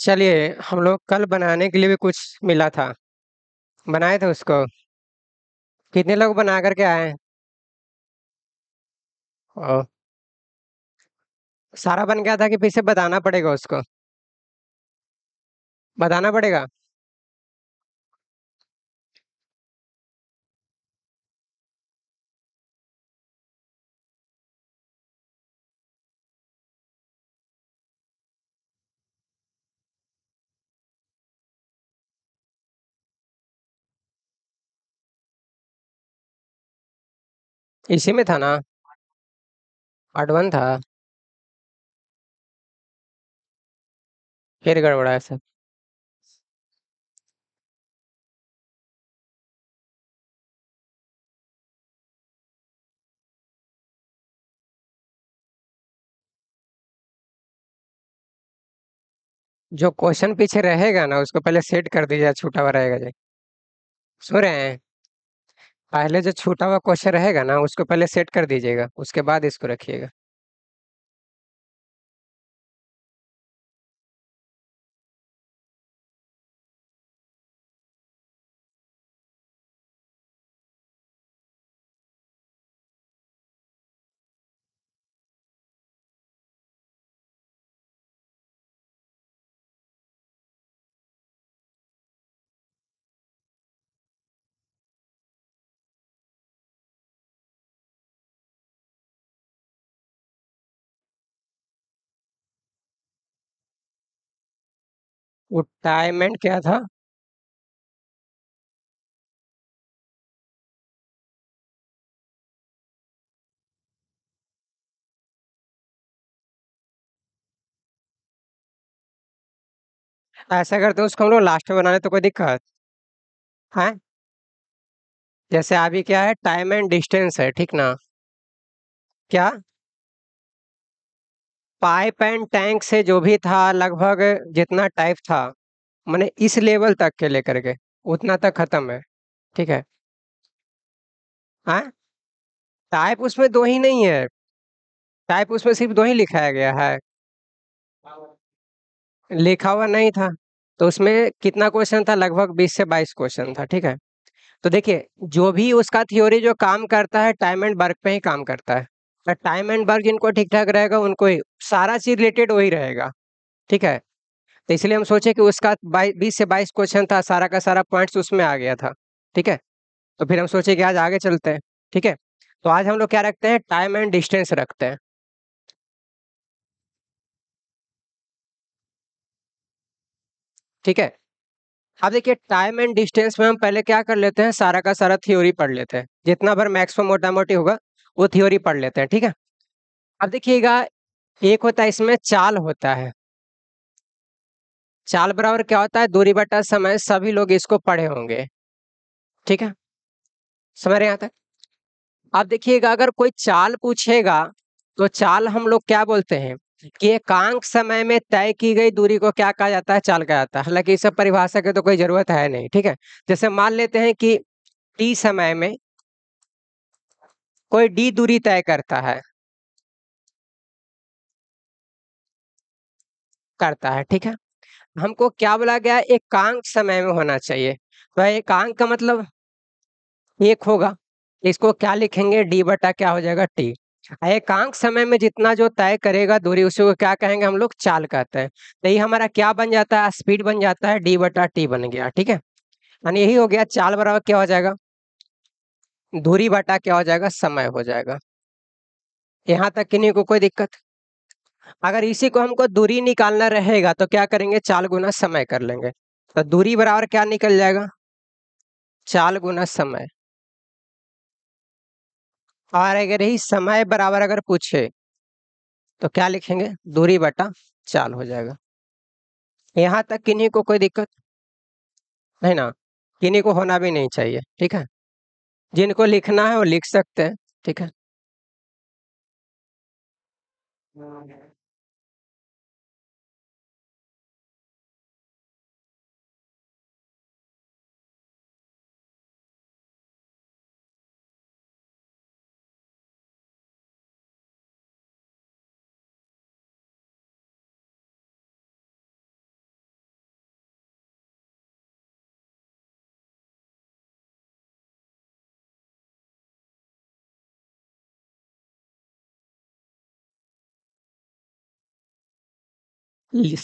चलिए हम लोग कल बनाने के लिए भी कुछ मिला था बनाए थे उसको कितने लोग बना करके आए ओ सारा बन गया था कि फिर से बताना पड़ेगा उसको बताना पड़ेगा इसी में था ना आठ वन था फिर गड़बड़ा है जो क्वेश्चन पीछे रहेगा ना उसको पहले सेट कर दीजिए छूटा हुआ रहेगा जी सुन रहे हैं पहले जो छूटा हुआ क्वेश्चन रहेगा ना उसको पहले सेट कर दीजिएगा उसके बाद इसको रखिएगा वो एंड क्या था ऐसा करते हैं उसको हम लोग लास्ट में बनाने तो कोई दिक्कत है जैसे अभी क्या है टाइम एंड डिस्टेंस है ठीक ना क्या पाइप एंड टैंक से जो भी था लगभग जितना टाइप था मैंने इस लेवल तक के लेकर के उतना तक ख़त्म है ठीक है हाँ टाइप उसमें दो ही नहीं है टाइप उसमें सिर्फ दो ही लिखाया गया है लिखा हुआ नहीं था तो उसमें कितना क्वेश्चन था लगभग बीस से बाईस क्वेश्चन था ठीक है तो देखिए जो भी उसका थ्योरी जो काम करता है टाइम एंड वर्क पे ही काम करता है टाइम एंड वर्क जिनको ठीक ठाक रहेगा उनको सारा चीज रिलेटेड वही रहेगा ठीक है तो इसलिए हम सोचे कि उसका बीस से बाईस क्वेश्चन था सारा का सारा पॉइंट्स उसमें आ गया था ठीक है तो फिर हम सोचे कि आज आगे चलते हैं ठीक है तो आज हम लोग क्या रखते हैं टाइम एंड डिस्टेंस रखते हैं ठीक है अब देखिए टाइम एंड डिस्टेंस में हम पहले क्या कर लेते हैं सारा का सारा थ्योरी पढ़ लेते हैं जितना भर मैक्सिमम मोटा मोटी होगा वो थ्योरी पढ़ लेते हैं ठीक है अब देखिएगा एक होता है इसमें चाल होता है चाल बराबर क्या होता है दूरी बटा समय सभी लोग इसको पढ़े होंगे ठीक है समझ रहे यहां तक अब देखिएगा अगर कोई चाल पूछेगा तो चाल हम लोग क्या बोलते हैं कि एकांक समय में तय की गई दूरी को क्या कहा जाता है चाल कहा जाता है हालांकि इस परिभाषा की तो कोई जरूरत है नहीं ठीक है जैसे मान लेते हैं कि टी समय में कोई डी दूरी तय करता है करता है ठीक है हमको क्या बोला गया एकांक समय में होना चाहिए तो एकांक का मतलब एक होगा इसको क्या लिखेंगे डी बटा क्या हो जाएगा टी एकांक समय में जितना जो तय करेगा दूरी उसी को क्या कहेंगे हम लोग चाल कहते हैं तो ये हमारा क्या बन जाता है स्पीड बन जाता है डी बटा टी बन गया ठीक है यानी यही हो गया चाल बराबर क्या हो जाएगा दूरी बटा क्या हो जाएगा समय हो जाएगा यहाँ तक किन्हीं को कोई दिक्कत अगर इसी को हमको दूरी निकालना रहेगा तो क्या करेंगे चाल गुना समय कर लेंगे तो दूरी बराबर क्या निकल जाएगा चाल गुना समय और अगर ही समय बराबर अगर पूछे तो क्या लिखेंगे दूरी बटा चाल हो जाएगा यहाँ तक किन्हीं को कोई दिक्कत है ना किन्हीं को होना भी नहीं चाहिए ठीक है जिनको लिखना है वो लिख सकते हैं ठीक है हाँ।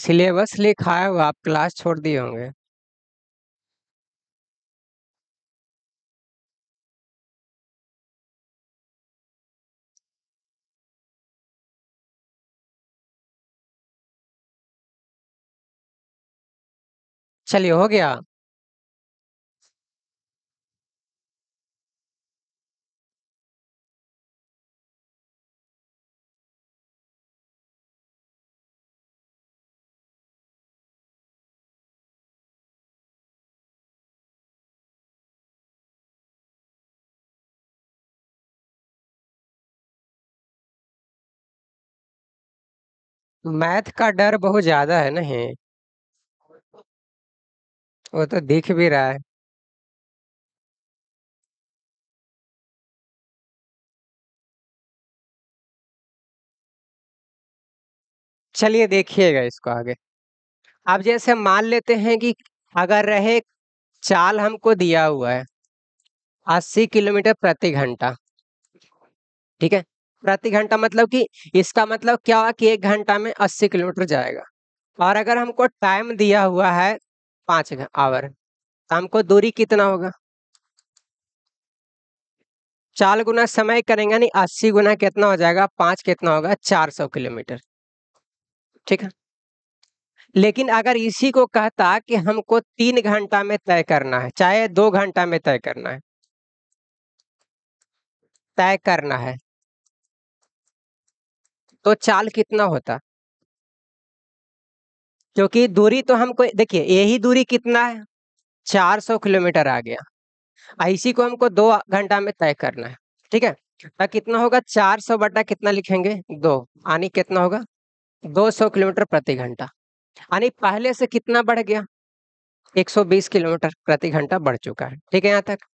सिलेबस लिखा है वो आप क्लास छोड़ दिए होंगे चलिए हो गया मैथ का डर बहुत ज़्यादा है ना वो तो दिख भी रहा है। चलिए देखिएगा इसको आगे। अब जैसे मान लेते हैं कि अगर रहे चाल हमको दिया हुआ है, 80 किलोमीटर प्रति घंटा। ठीक है? प्रति घंटा मतलब कि इसका मतलब क्या हुआ कि एक घंटा में अस्सी किलोमीटर जाएगा और अगर हमको टाइम दिया हुआ है पांच आवर तो हमको दूरी कितना होगा चार गुना समय करेंगे नहीं अस्सी गुना कितना हो जाएगा पांच कितना होगा चार सौ किलोमीटर ठीक है लेकिन अगर इसी को कहता कि हमको तीन घंटा में तय करना है चाहे दो घंटा में तय करना है तय करना है तो चाल कितना होता क्योंकि दूरी तो हमको देखिए यही दूरी कितना है 400 किलोमीटर आ गया इसी को हमको दो घंटा में तय करना है ठीक है तो कितना होगा 400 बटा कितना लिखेंगे दो यानी कितना होगा 200 किलोमीटर प्रति घंटा यानी पहले से कितना बढ़ गया 120 किलोमीटर प्रति घंटा बढ़ चुका है ठीक है यहाँ तक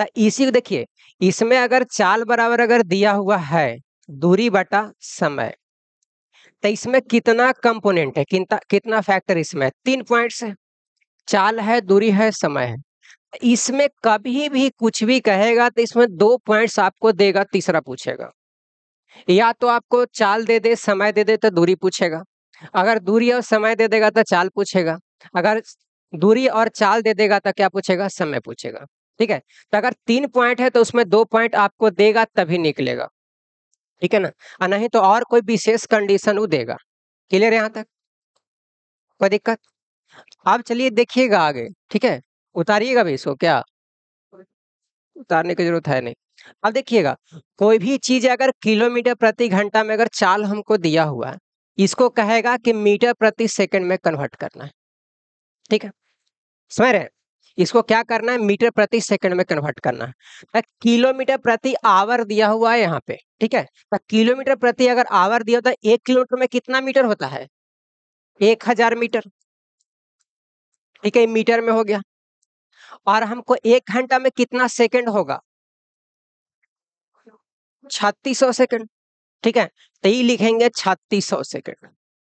तो इसी देखिए इसमें अगर चाल बराबर अगर दिया हुआ है दूरी बटा समय तो इसमें कितना कंपोनेंट है कितना कितना फैक्टर इसमें तीन पॉइंट्स है चाल है दूरी है समय है इसमें कभी भी कुछ भी कहेगा तो इसमें दो पॉइंट्स आपको देगा तीसरा पूछेगा या तो आपको चाल दे दे समय दे दे तो दूरी पूछेगा अगर दूरी और समय दे देगा तो चाल पूछेगा अगर दूरी और चाल दे देगा तो क्या पूछेगा समय पूछेगा ठीक है तो अगर तीन पॉइंट है तो उसमें दो पॉइंट आपको देगा तभी निकलेगा ठीक है ना और नहीं तो और कोई विशेष कंडीशन वो देगा क्लियर यहाँ तक कोई दिक्कत आप चलिए देखिएगा आगे ठीक है उतारिएगा भी इसको क्या उतारने की जरूरत है नहीं अब देखिएगा कोई भी चीज अगर किलोमीटर प्रति घंटा में अगर चाल हमको दिया हुआ है इसको कहेगा कि मीटर प्रति सेकंड में कन्वर्ट करना है ठीक है समझ रहे इसको क्या करना है मीटर प्रति सेकंड में कन्वर्ट करना है किलोमीटर प्रति आवर दिया हुआ है यहाँ पे ठीक है तो किलोमीटर प्रति अगर आवर दिया होता तो है एक किलोमीटर में कितना मीटर होता है एक हजार मीटर ठीक है मीटर में हो गया और हमको एक घंटा में कितना सेकंड होगा छत्तीस सौ सेकेंड ठीक है तो ये लिखेंगे छत्तीस सौ सेकेंड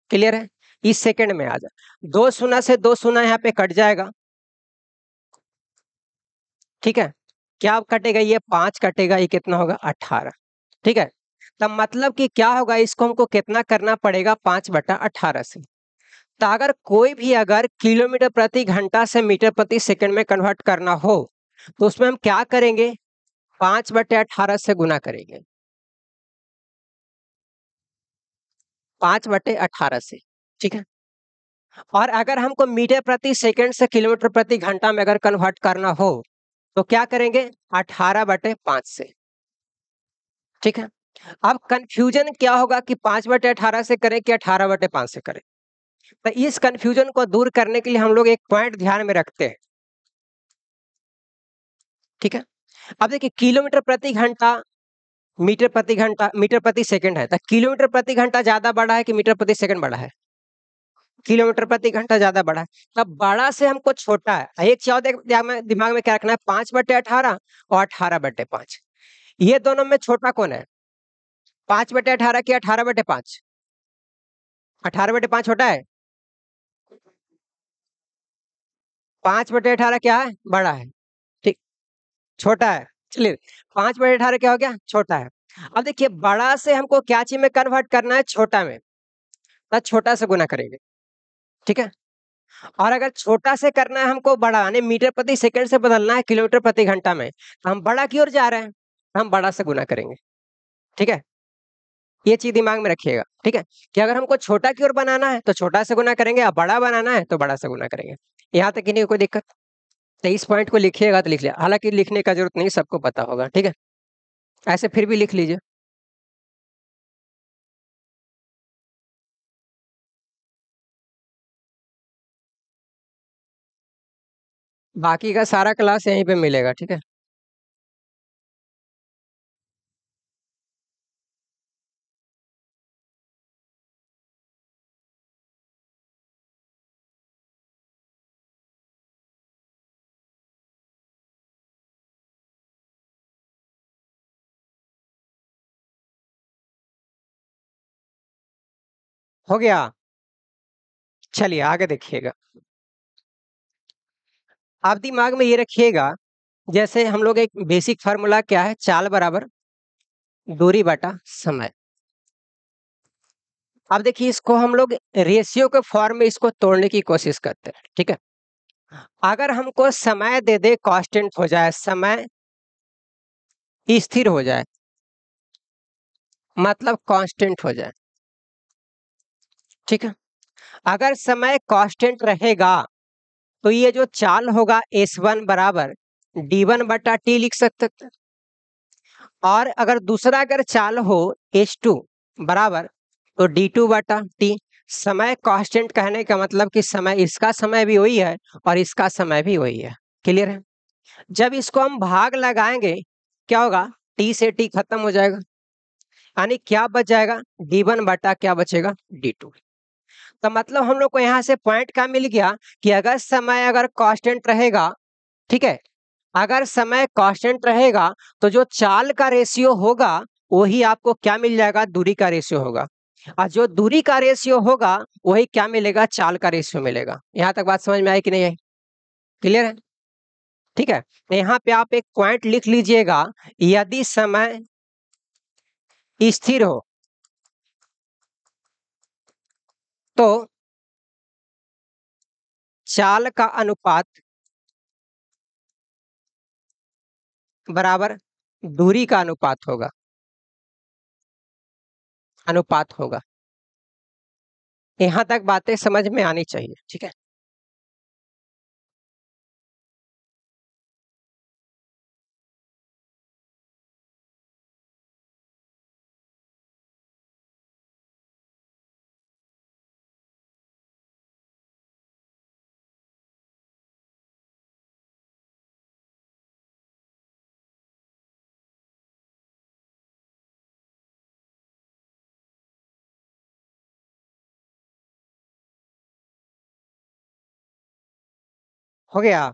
क्लियर है इस सेकंड में आ जाए दो सुना से दो सुना यहाँ पे कट जाएगा ठीक है क्या कटेगा ये पांच कटेगा ये कितना होगा अठारह ठीक है तब तो मतलब कि क्या होगा इसको हमको कितना करना पड़ेगा पांच बटा अठारह से तो अगर कोई भी अगर किलोमीटर प्रति घंटा से मीटर प्रति सेकंड में कन्वर्ट करना हो तो उसमें हम क्या करेंगे पांच बटे अठारह से गुना करेंगे पांच बटे अठारह से ठीक है और अगर हमको मीटर प्रति सेकंड से किलोमीटर प्रति घंटा में अगर कन्वर्ट करना हो तो क्या करेंगे अठारह बटे पांच से ठीक है अब कंफ्यूजन क्या होगा कि पांच बटे अठारह से करें कि अठारह बटे पांच से करें तो इस कंफ्यूजन को दूर करने के लिए हम लोग एक पॉइंट ध्यान में रखते हैं ठीक है अब देखिए किलोमीटर प्रति घंटा मीटर प्रति घंटा मीटर प्रति सेकंड है तो किलोमीटर प्रति घंटा ज्यादा बड़ा है कि मीटर प्रति सेकंड बड़ा है किलोमीटर प्रति घंटा ज्यादा बड़ा है अब बड़ा से हमको छोटा है एक चौदह दिमाग में क्या रखना है पांच बटे अठारह और अठारह बटे पांच ये दोनों में छोटा कौन है पांच बटे अठारह की अठारह बटे पांच अठारह बटे पांच छोटा है पांच बटे अठारह क्या है बड़ा है ठीक छोटा है चलिए पांच बटे अठारह क्या हो गया छोटा है अब देखिए बड़ा से हमको क्या चीज में कन्वर्ट करना है छोटा में छोटा से गुना करेंगे ठीक है और अगर छोटा से करना है हमको बड़ा यानी मीटर प्रति सेकंड से बदलना है किलोमीटर प्रति घंटा में तो हम बड़ा की ओर जा रहे हैं तो हम बड़ा से गुना करेंगे ठीक है ये चीज दिमाग में रखिएगा ठीक है कि अगर हमको छोटा की ओर बनाना है तो छोटा से गुना करेंगे और बड़ा बनाना है तो बड़ा से गुना करेंगे यहाँ तक इन्हीं कोई दिक्कत तेईस पॉइंट को लिखिएगा तो लिख लिया हालांकि लिखने का जरूरत नहीं सबको पता होगा ठीक है ऐसे फिर भी लिख लीजिए बाकी का सारा क्लास यहीं पे मिलेगा ठीक है हो गया चलिए आगे देखिएगा आप दिमाग में ये रखिएगा जैसे हम लोग एक बेसिक फार्मूला क्या है चाल बराबर दूरी बटा समय अब देखिए इसको हम लोग रेशियो के फॉर्म में इसको तोड़ने की कोशिश करते हैं ठीक है अगर हमको समय दे दे कांस्टेंट हो जाए समय स्थिर हो जाए मतलब कांस्टेंट हो जाए ठीक है अगर समय कांस्टेंट रहेगा तो ये जो चाल होगा एस वन बराबर डी हम्म। वन बटा टी लिख सकते और अगर दूसरा अगर चाल हो एस टू बराबर तो डी टू बटा टी समय कांस्टेंट कहने का मतलब कि समय इसका समय भी वही है और इसका समय भी वही है क्लियर है जब इसको हम भाग लगाएंगे क्या होगा टी से टी खत्म हो जाएगा यानी क्या बच जाएगा डी वन बटा क्या बचेगा डी टू तो मतलब हम लोग को यहाँ से पॉइंट क्या मिल गया कि अगर समय अगर कॉन्स्टेंट रहेगा ठीक है अगर समय कॉन्स्टेंट रहेगा तो जो चाल का रेशियो होगा वही आपको क्या मिल जाएगा दूरी का रेशियो होगा और जो दूरी का रेशियो होगा वही क्या मिलेगा चाल का रेशियो मिलेगा यहाँ तक बात समझ में आई कि नहीं आई क्लियर है ठीक है तो यहाँ पे आप एक पॉइंट लिख लीजिएगा यदि समय स्थिर हो तो चाल का अनुपात बराबर दूरी का अनुपात होगा अनुपात होगा यहां तक बातें समझ में आनी चाहिए ठीक है हो गया?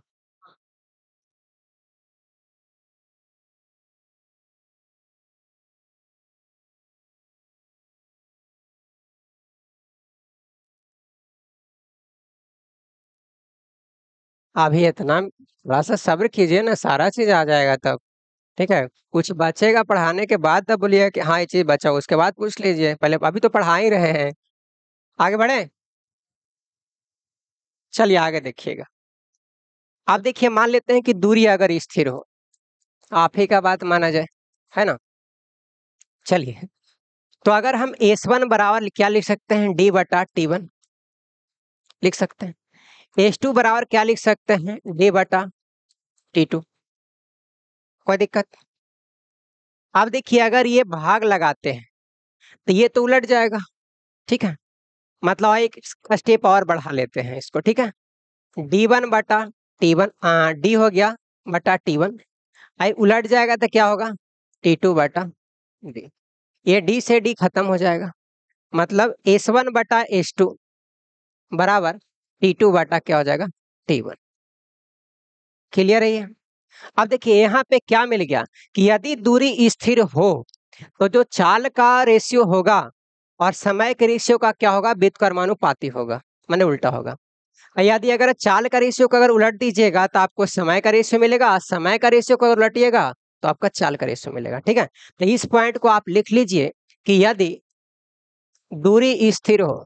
अभी इतना थोड़ा-सा सब्र कीजिए ना, सारा चीज़ आ जाएगा तब, ठीक है? कुछ बचेगा पढ़ाने के बाद तब बोलिए कि हाँ, ये चीज़ बचा, उसके बाद पूछ लीजिए, पहले अभी तो पढ़ा ही रहे हैं। आगे बढ़े चलिए, आगे देखिएगा। अब देखिए मान लेते हैं कि दूरी अगर स्थिर हो आप ही का बात माना जाए है ना चलिए तो अगर हम एस वन बराबर क्या लिख सकते हैं डी बटा टी वन लिख सकते हैं एस टू बराबर क्या लिख सकते हैं डी बटा टी टू कोई दिक्कत अब देखिए अगर ये भाग लगाते हैं तो ये तो उलट जाएगा ठीक है मतलब एक स्टेप और बढ़ा लेते हैं इसको ठीक है डी वन बटा टी वन डी हो गया बटा टी वन आई उलट जाएगा तो क्या होगा टी टू बटा डी ये डी से डी खत्म हो जाएगा मतलब एस वन बटा एस टू बराबर टी टू बटा क्या हो जाएगा टी वन क्लियर है अब देखिए यहाँ पे क्या मिल गया कि यदि दूरी स्थिर हो तो जो चाल का रेशियो होगा और समय के रेशियो का क्या होगा विद्युत कर्मानुपाती होगा मैंने उल्टा होगा यदि अगर चाल का रेशियो को अगर उलट दीजिएगा तो आपको समय का रेशियो मिलेगा समय का रेशियो को अगर उलटिएगा तो आपका चाल का रेशियो मिलेगा ठीक है तो इस पॉइंट को आप लिख लीजिए कि यदि दूरी स्थिर हो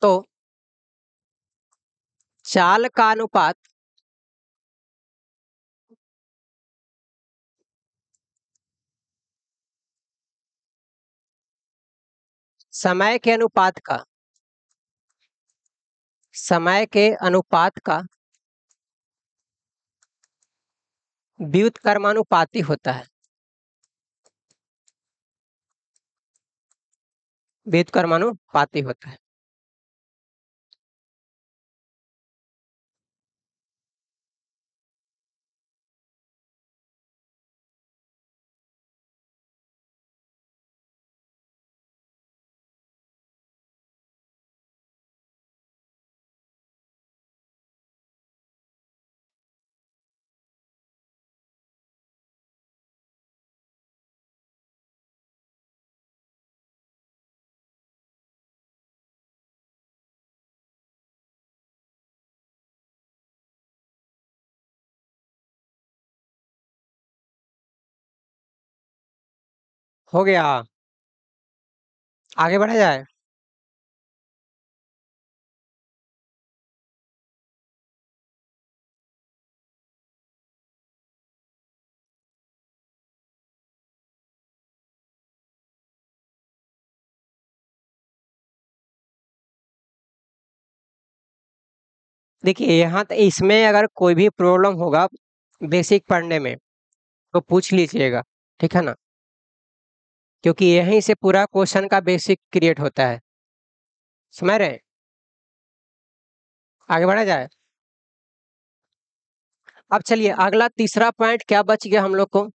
तो चाल का अनुपात समय के अनुपात का समय के अनुपात का कर्मानुपाति होता है व्युतकर्मानुपाती होता है हो गया। आगे बढ़ा जाए? देखिए, यहाँ तो इसमें अगर कोई भी प्रॉब्लम होगा बेसिक पढ़ने में, तो पूछ लीजिएगा, ठीक है ना? क्योंकि यहीं से पूरा क्वेश्चन का बेसिक क्रिएट होता है समझ रहे आगे बढ़ा जाए अब चलिए अगला तीसरा पॉइंट क्या बच गया हम लोग को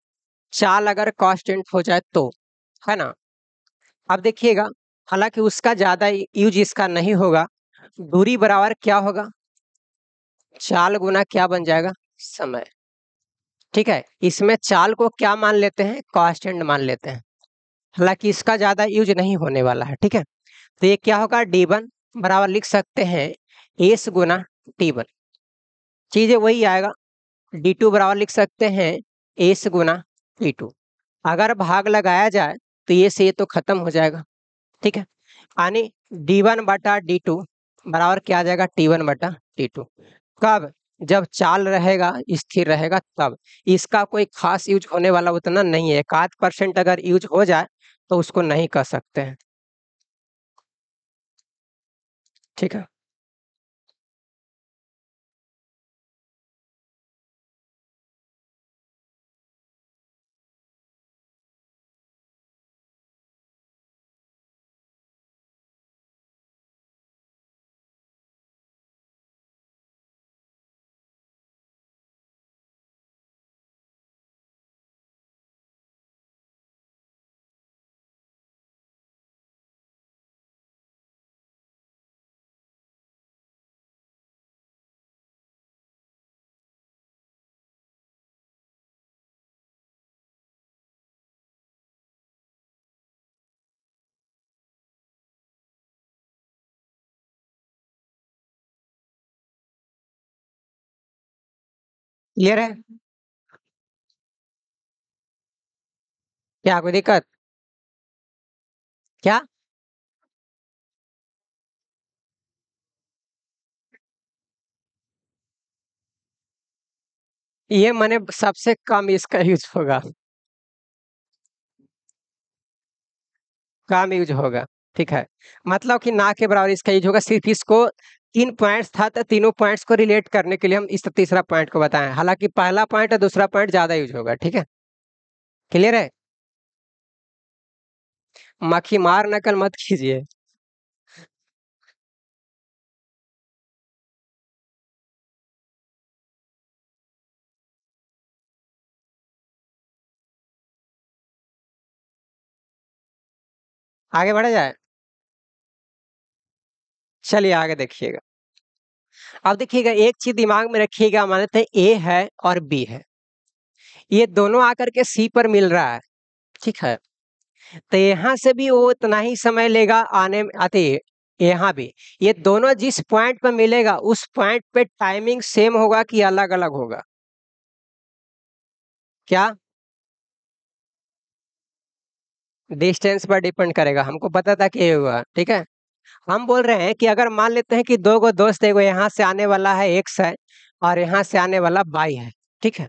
चाल अगर कॉन्स्टेंट हो जाए तो है ना अब देखिएगा हालांकि उसका ज़्यादा यूज इसका नहीं होगा दूरी बराबर क्या होगा चाल गुना क्या बन जाएगा समय ठीक है इसमें चाल को क्या मान लेते हैं कॉन्स्टेंट मान लेते हैं हालांकि इसका ज़्यादा यूज नहीं होने वाला है ठीक है तो ये क्या होगा डी वन बराबर लिख सकते हैं एस गुना टी वन चीज़ें वही आएगा डी टू बराबर लिख सकते हैं एस गुना टी टू अगर भाग लगाया जाए तो ये से ये तो खत्म हो जाएगा ठीक है यानी डी वन बटा डी टू बराबर क्या आ जाएगा टी वन बटा टी टू कब जब चाल रहेगा स्थिर रहेगा तब इसका कोई खास यूज होने वाला उतना नहीं है एक आध परसेंट अगर यूज हो जाए तो उसको नहीं कह सकते हैं ठीक है क्लियर है क्या कोई दिक्कत क्या ये मैंने सबसे कम इसका यूज होगा कम यूज होगा ठीक है मतलब कि ना के बराबर इसका यूज होगा सिर्फ इसको तीन पॉइंट्स था तो तीनों पॉइंट्स को रिलेट करने के लिए हम इस तीसरा पॉइंट को बताएं हालांकि पहला पॉइंट और दूसरा पॉइंट ज्यादा यूज होगा ठीक है क्लियर है मक्खी मार नकल मत कीजिए आगे बढ़ा जाए चलिए आगे देखिएगा अब देखिएगा एक चीज दिमाग में रखिएगा मानते हैं ए है और बी है ये दोनों आकर के सी पर मिल रहा है ठीक है तो यहां से भी वो इतना ही समय लेगा आने में आते यहां भी ये दोनों जिस पॉइंट पर मिलेगा उस पॉइंट पे टाइमिंग सेम होगा कि अलग अलग होगा क्या डिस्टेंस पर डिपेंड करेगा हमको पता था कि ये हुआ ठीक है हम बोल रहे हैं कि अगर मान लेते हैं कि दो गो दोस्त एगो यहाँ से आने वाला है एक है और यहाँ से आने वाला बाई है ठीक है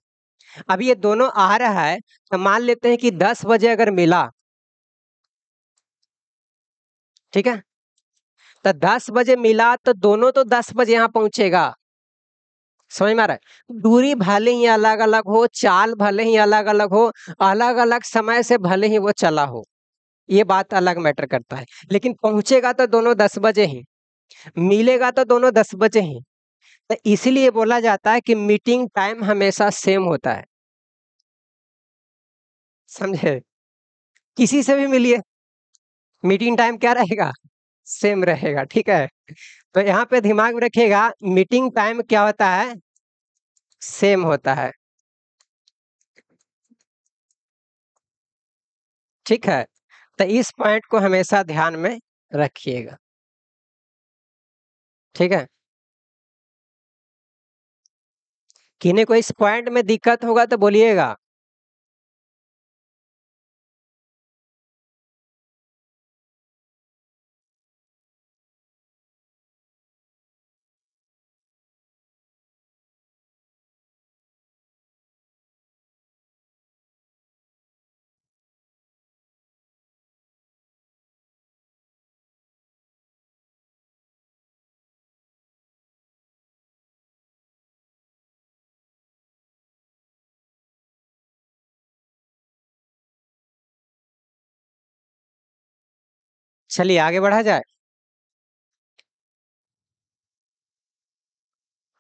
अब ये दोनों आ रहा है तो मान लेते हैं कि दस बजे अगर मिला ठीक है तो दस बजे मिला तो दोनों तो दस बजे यहाँ पहुंचेगा समझ में आ रहा है तो दूरी भले ही अलग अलग हो चाल भले ही अलग अलग हो अलग अलग समय से भले ही वो चला हो ये बात अलग मैटर करता है लेकिन पहुंचेगा तो दोनों दस बजे ही मिलेगा तो दोनों दस बजे ही तो इसलिए बोला जाता है कि मीटिंग टाइम हमेशा सेम होता है समझे किसी से भी मिलिए मीटिंग टाइम क्या रहेगा सेम रहेगा ठीक है तो यहाँ पे दिमाग में रखिएगा मीटिंग टाइम क्या होता है सेम होता है ठीक है तो इस पॉइंट को हमेशा ध्यान में रखिएगा ठीक है किन्हीं को इस पॉइंट में दिक्कत होगा तो बोलिएगा चलिए आगे बढ़ा जाए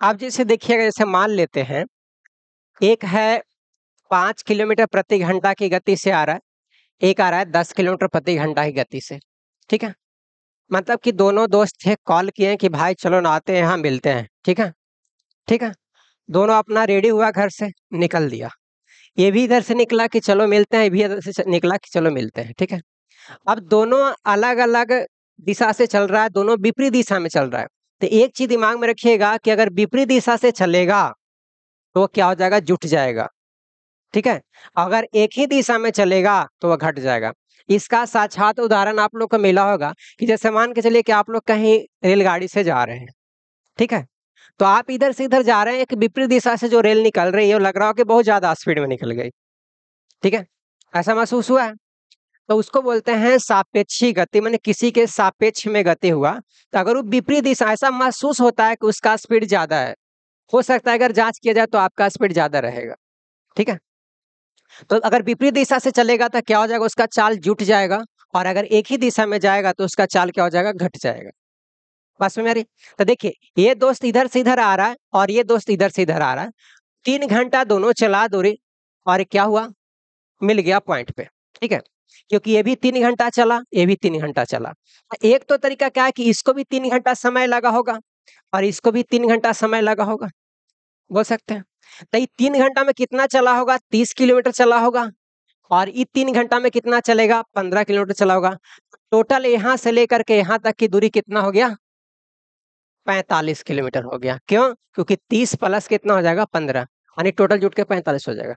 आप जैसे देखिएगा जैसे मान लेते हैं एक है पाँच किलोमीटर प्रति घंटा की गति से आ रहा है एक आ रहा है दस किलोमीटर प्रति घंटा की गति से ठीक है मतलब कि दोनों दोस्त थे कॉल किए कि भाई चलो ना आते हैं यहाँ मिलते हैं ठीक है ठीक है दोनों अपना रेडी हुआ घर से निकल दिया ये भी इधर से निकला कि चलो मिलते हैं ये भी इधर से निकला कि चलो मिलते हैं ठीक है अब दोनों अलग अलग दिशा से चल रहा है दोनों विपरीत दिशा में चल रहा है तो एक चीज दिमाग में रखिएगा कि अगर विपरीत दिशा से चलेगा तो वो क्या हो जाएगा जुट जाएगा ठीक है अगर एक ही दिशा में चलेगा तो वह घट जाएगा इसका साक्षात उदाहरण आप लोग को मिला होगा कि जैसे मान के चलिए कि आप लोग कहीं रेलगाड़ी से जा रहे हैं ठीक है तो आप इधर से इधर जा रहे हैं एक विपरीत दिशा से जो रेल निकल रही है वो लग रहा हो कि बहुत ज्यादा स्पीड में निकल गई ठीक है ऐसा महसूस हुआ है तो उसको बोलते हैं सापेक्षी गति मैंने किसी के सापेक्ष में गति हुआ तो अगर वो विपरीत दिशा ऐसा महसूस होता है कि उसका स्पीड ज़्यादा है हो सकता है अगर जांच किया जाए तो आपका स्पीड ज़्यादा रहेगा ठीक है तो अगर विपरीत दिशा से चलेगा तो क्या हो जाएगा उसका चाल जुट जाएगा और अगर एक ही दिशा में जाएगा तो उसका चाल क्या हो जाएगा घट जाएगा बस में मेरी तो देखिए ये दोस्त इधर से इधर आ रहा है और ये दोस्त इधर से इधर आ रहा है तीन घंटा दोनों चला दूरी और क्या हुआ मिल गया पॉइंट पे ठीक है क्योंकि ये भी तीन घंटा चला ये भी तीन घंटा चला हाँ, एक तो तरीका क्या है कि इसको भी तीन घंटा समय लगा होगा और इसको भी तीन घंटा समय लगा होगा बोल सकते हैं तो ये तीन घंटा में कितना चला होगा तीस किलोमीटर चला होगा और ये तीन घंटा में कितना चलेगा पंद्रह किलोमीटर चला होगा टोटल यहाँ से लेकर के यहाँ तक की दूरी कितना हो गया पैंतालीस किलोमीटर हो गया क्यों क्योंकि तीस प्लस कितना हो जाएगा पंद्रह यानी टोटल जुट के पैंतालीस हो जाएगा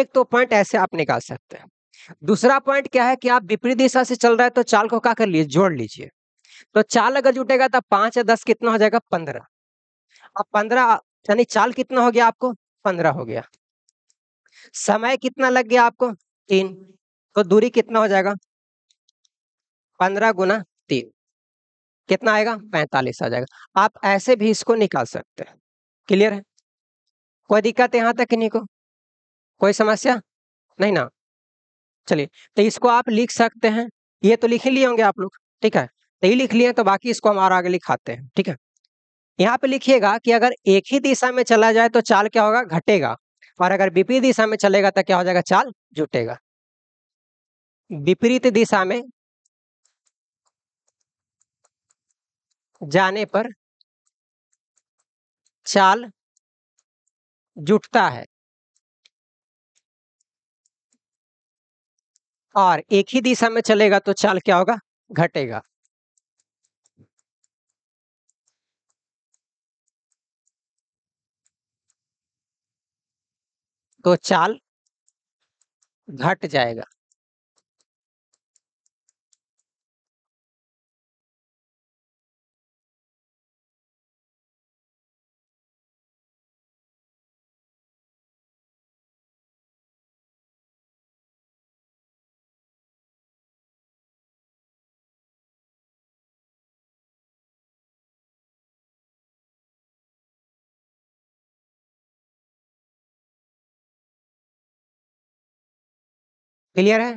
एक तो पॉइंट ऐसे आप निकाल सकते हैं दूसरा पॉइंट क्या है कि आप विपरीत दिशा से चल रहे हैं तो चाल को क्या कर लीजिए जोड़ लीजिए तो चाल अगर जुटेगा तो पांच या दस कितना हो जाएगा पंद्रह अब पंद्रह यानी चाल कितना हो गया आपको पंद्रह हो गया समय कितना लग गया आपको तीन तो दूरी कितना हो जाएगा पंद्रह गुना तीन कितना आएगा पैंतालीस आ जाएगा आप ऐसे भी इसको निकाल सकते हैं क्लियर है कोई दिक्कत यहां तक नहीं को कोई समस्या नहीं ना चलिए तो इसको आप लिख सकते हैं ये तो लिख लिए होंगे आप लोग ठीक है तो ये लिख लिए तो बाकी इसको हम और आगे लिखाते हैं ठीक है यहाँ पे लिखिएगा कि अगर एक ही दिशा में चला जाए तो चाल क्या होगा घटेगा और अगर विपरीत दिशा में चलेगा तो क्या हो जाएगा चाल जुटेगा विपरीत दिशा में जाने पर चाल जुटता है और एक ही दिशा में चलेगा तो चाल क्या होगा घटेगा तो चाल घट जाएगा क्लियर है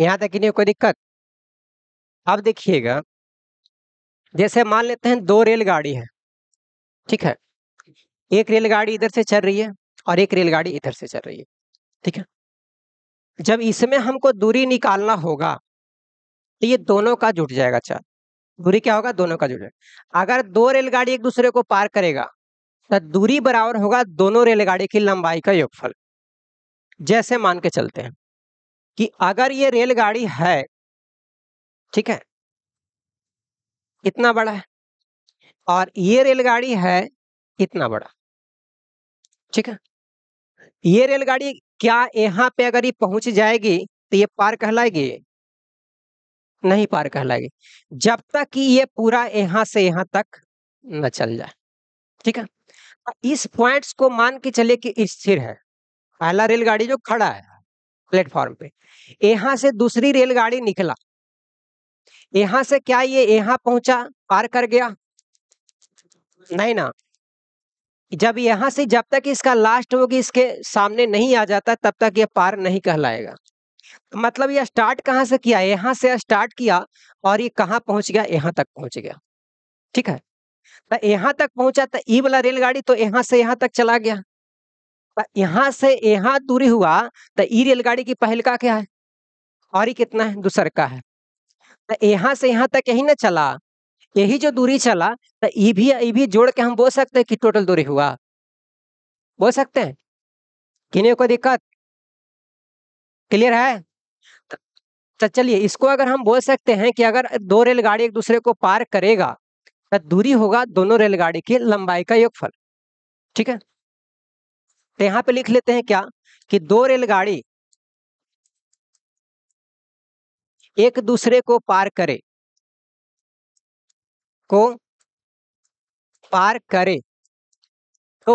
यहाँ तक नहीं कोई दिक्कत अब देखिएगा जैसे मान लेते हैं दो रेलगाड़ी है ठीक है एक रेलगाड़ी इधर से चल रही है और एक रेलगाड़ी इधर से चल रही है ठीक है जब इसमें हमको दूरी निकालना होगा तो ये दोनों का जुट जाएगा चार अच्छा। दूरी क्या होगा दोनों का जुट जाएगा अगर दो रेलगाड़ी एक दूसरे को पार करेगा तो दूरी बराबर होगा दोनों रेलगाड़ी की लंबाई का योगफल जैसे मान के चलते हैं कि अगर ये रेलगाड़ी है ठीक है इतना बड़ा है और ये रेलगाड़ी है इतना बड़ा ठीक है ये रेलगाड़ी क्या यहां पे अगर ये पहुंच जाएगी तो ये पार कहलाएगी नहीं पार कहलाएगी जब तक कि ये पूरा यहां से यहां तक न चल जाए ठीक है तो इस पॉइंट्स को मान के चलिए कि स्थिर है पहला रेलगाड़ी जो खड़ा है प्लेटफॉर्म पे यहाँ से दूसरी रेलगाड़ी निकला यहाँ से क्या ये यहाँ पहुंचा पार कर गया नहीं ना जब यहाँ से जब तक इसका लास्ट होगी इसके सामने नहीं आ जाता तब तक ये पार नहीं कहलाएगा मतलब ये स्टार्ट कहाँ से किया यहाँ से स्टार्ट किया और ये कहाँ पहुंच गया यहाँ तक पहुंच गया ठीक है तो तक पहुंचा तो ई वाला रेलगाड़ी तो यहां से यहां तक चला गया यहाँ से यहाँ दूरी हुआ तो ई रेलगाड़ी की पहल का क्या है और ही कितना है दूसर का है तो यहां से यहां तक यही ना चला यही जो दूरी चला तो ई भी ई भी जोड़ के हम बोल सकते हैं कि टोटल दूरी हुआ बोल सकते हैं नहीं को दिक्कत क्लियर है तो, तो चलिए इसको अगर हम बोल सकते हैं कि अगर दो रेलगाड़ी एक दूसरे को पार करेगा तो दूरी होगा दोनों रेलगाड़ी की लंबाई का योगफल ठीक है तो यहां पे लिख लेते हैं क्या कि दो रेलगाड़ी एक दूसरे को पार करे को पार करे तो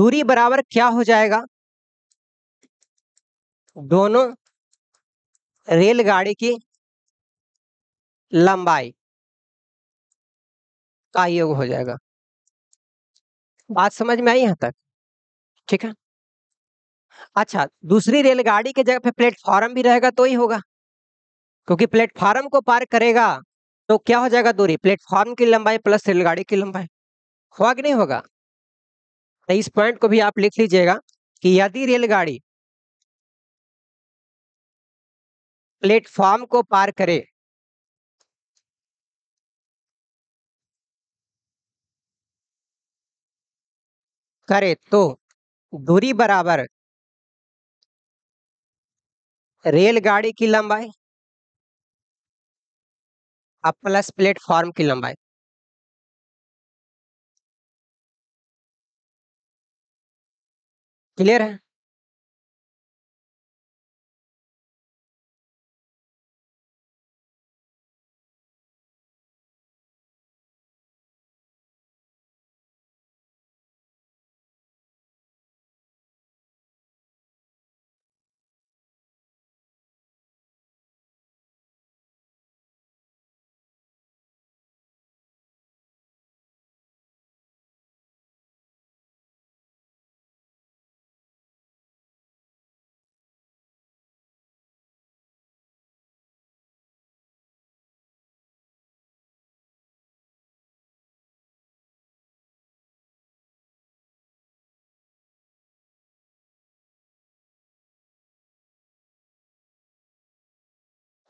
दूरी बराबर क्या हो जाएगा दोनों रेलगाड़ी की लंबाई का योग हो जाएगा बात समझ में आई यहां तक ठीक है अच्छा दूसरी रेलगाड़ी के जगह पे प्लेटफॉर्म भी रहेगा तो ही होगा क्योंकि प्लेटफॉर्म को पार करेगा तो क्या हो जाएगा दूरी प्लेटफॉर्म की लंबाई प्लस रेलगाड़ी की लंबाई होगा कि नहीं होगा तो इस पॉइंट को भी आप लिख लीजिएगा कि यदि रेलगाड़ी प्लेटफॉर्म को पार करे करे तो दूरी बराबर रेलगाड़ी की लंबाई और प्लस प्लेटफॉर्म की लंबाई क्लियर है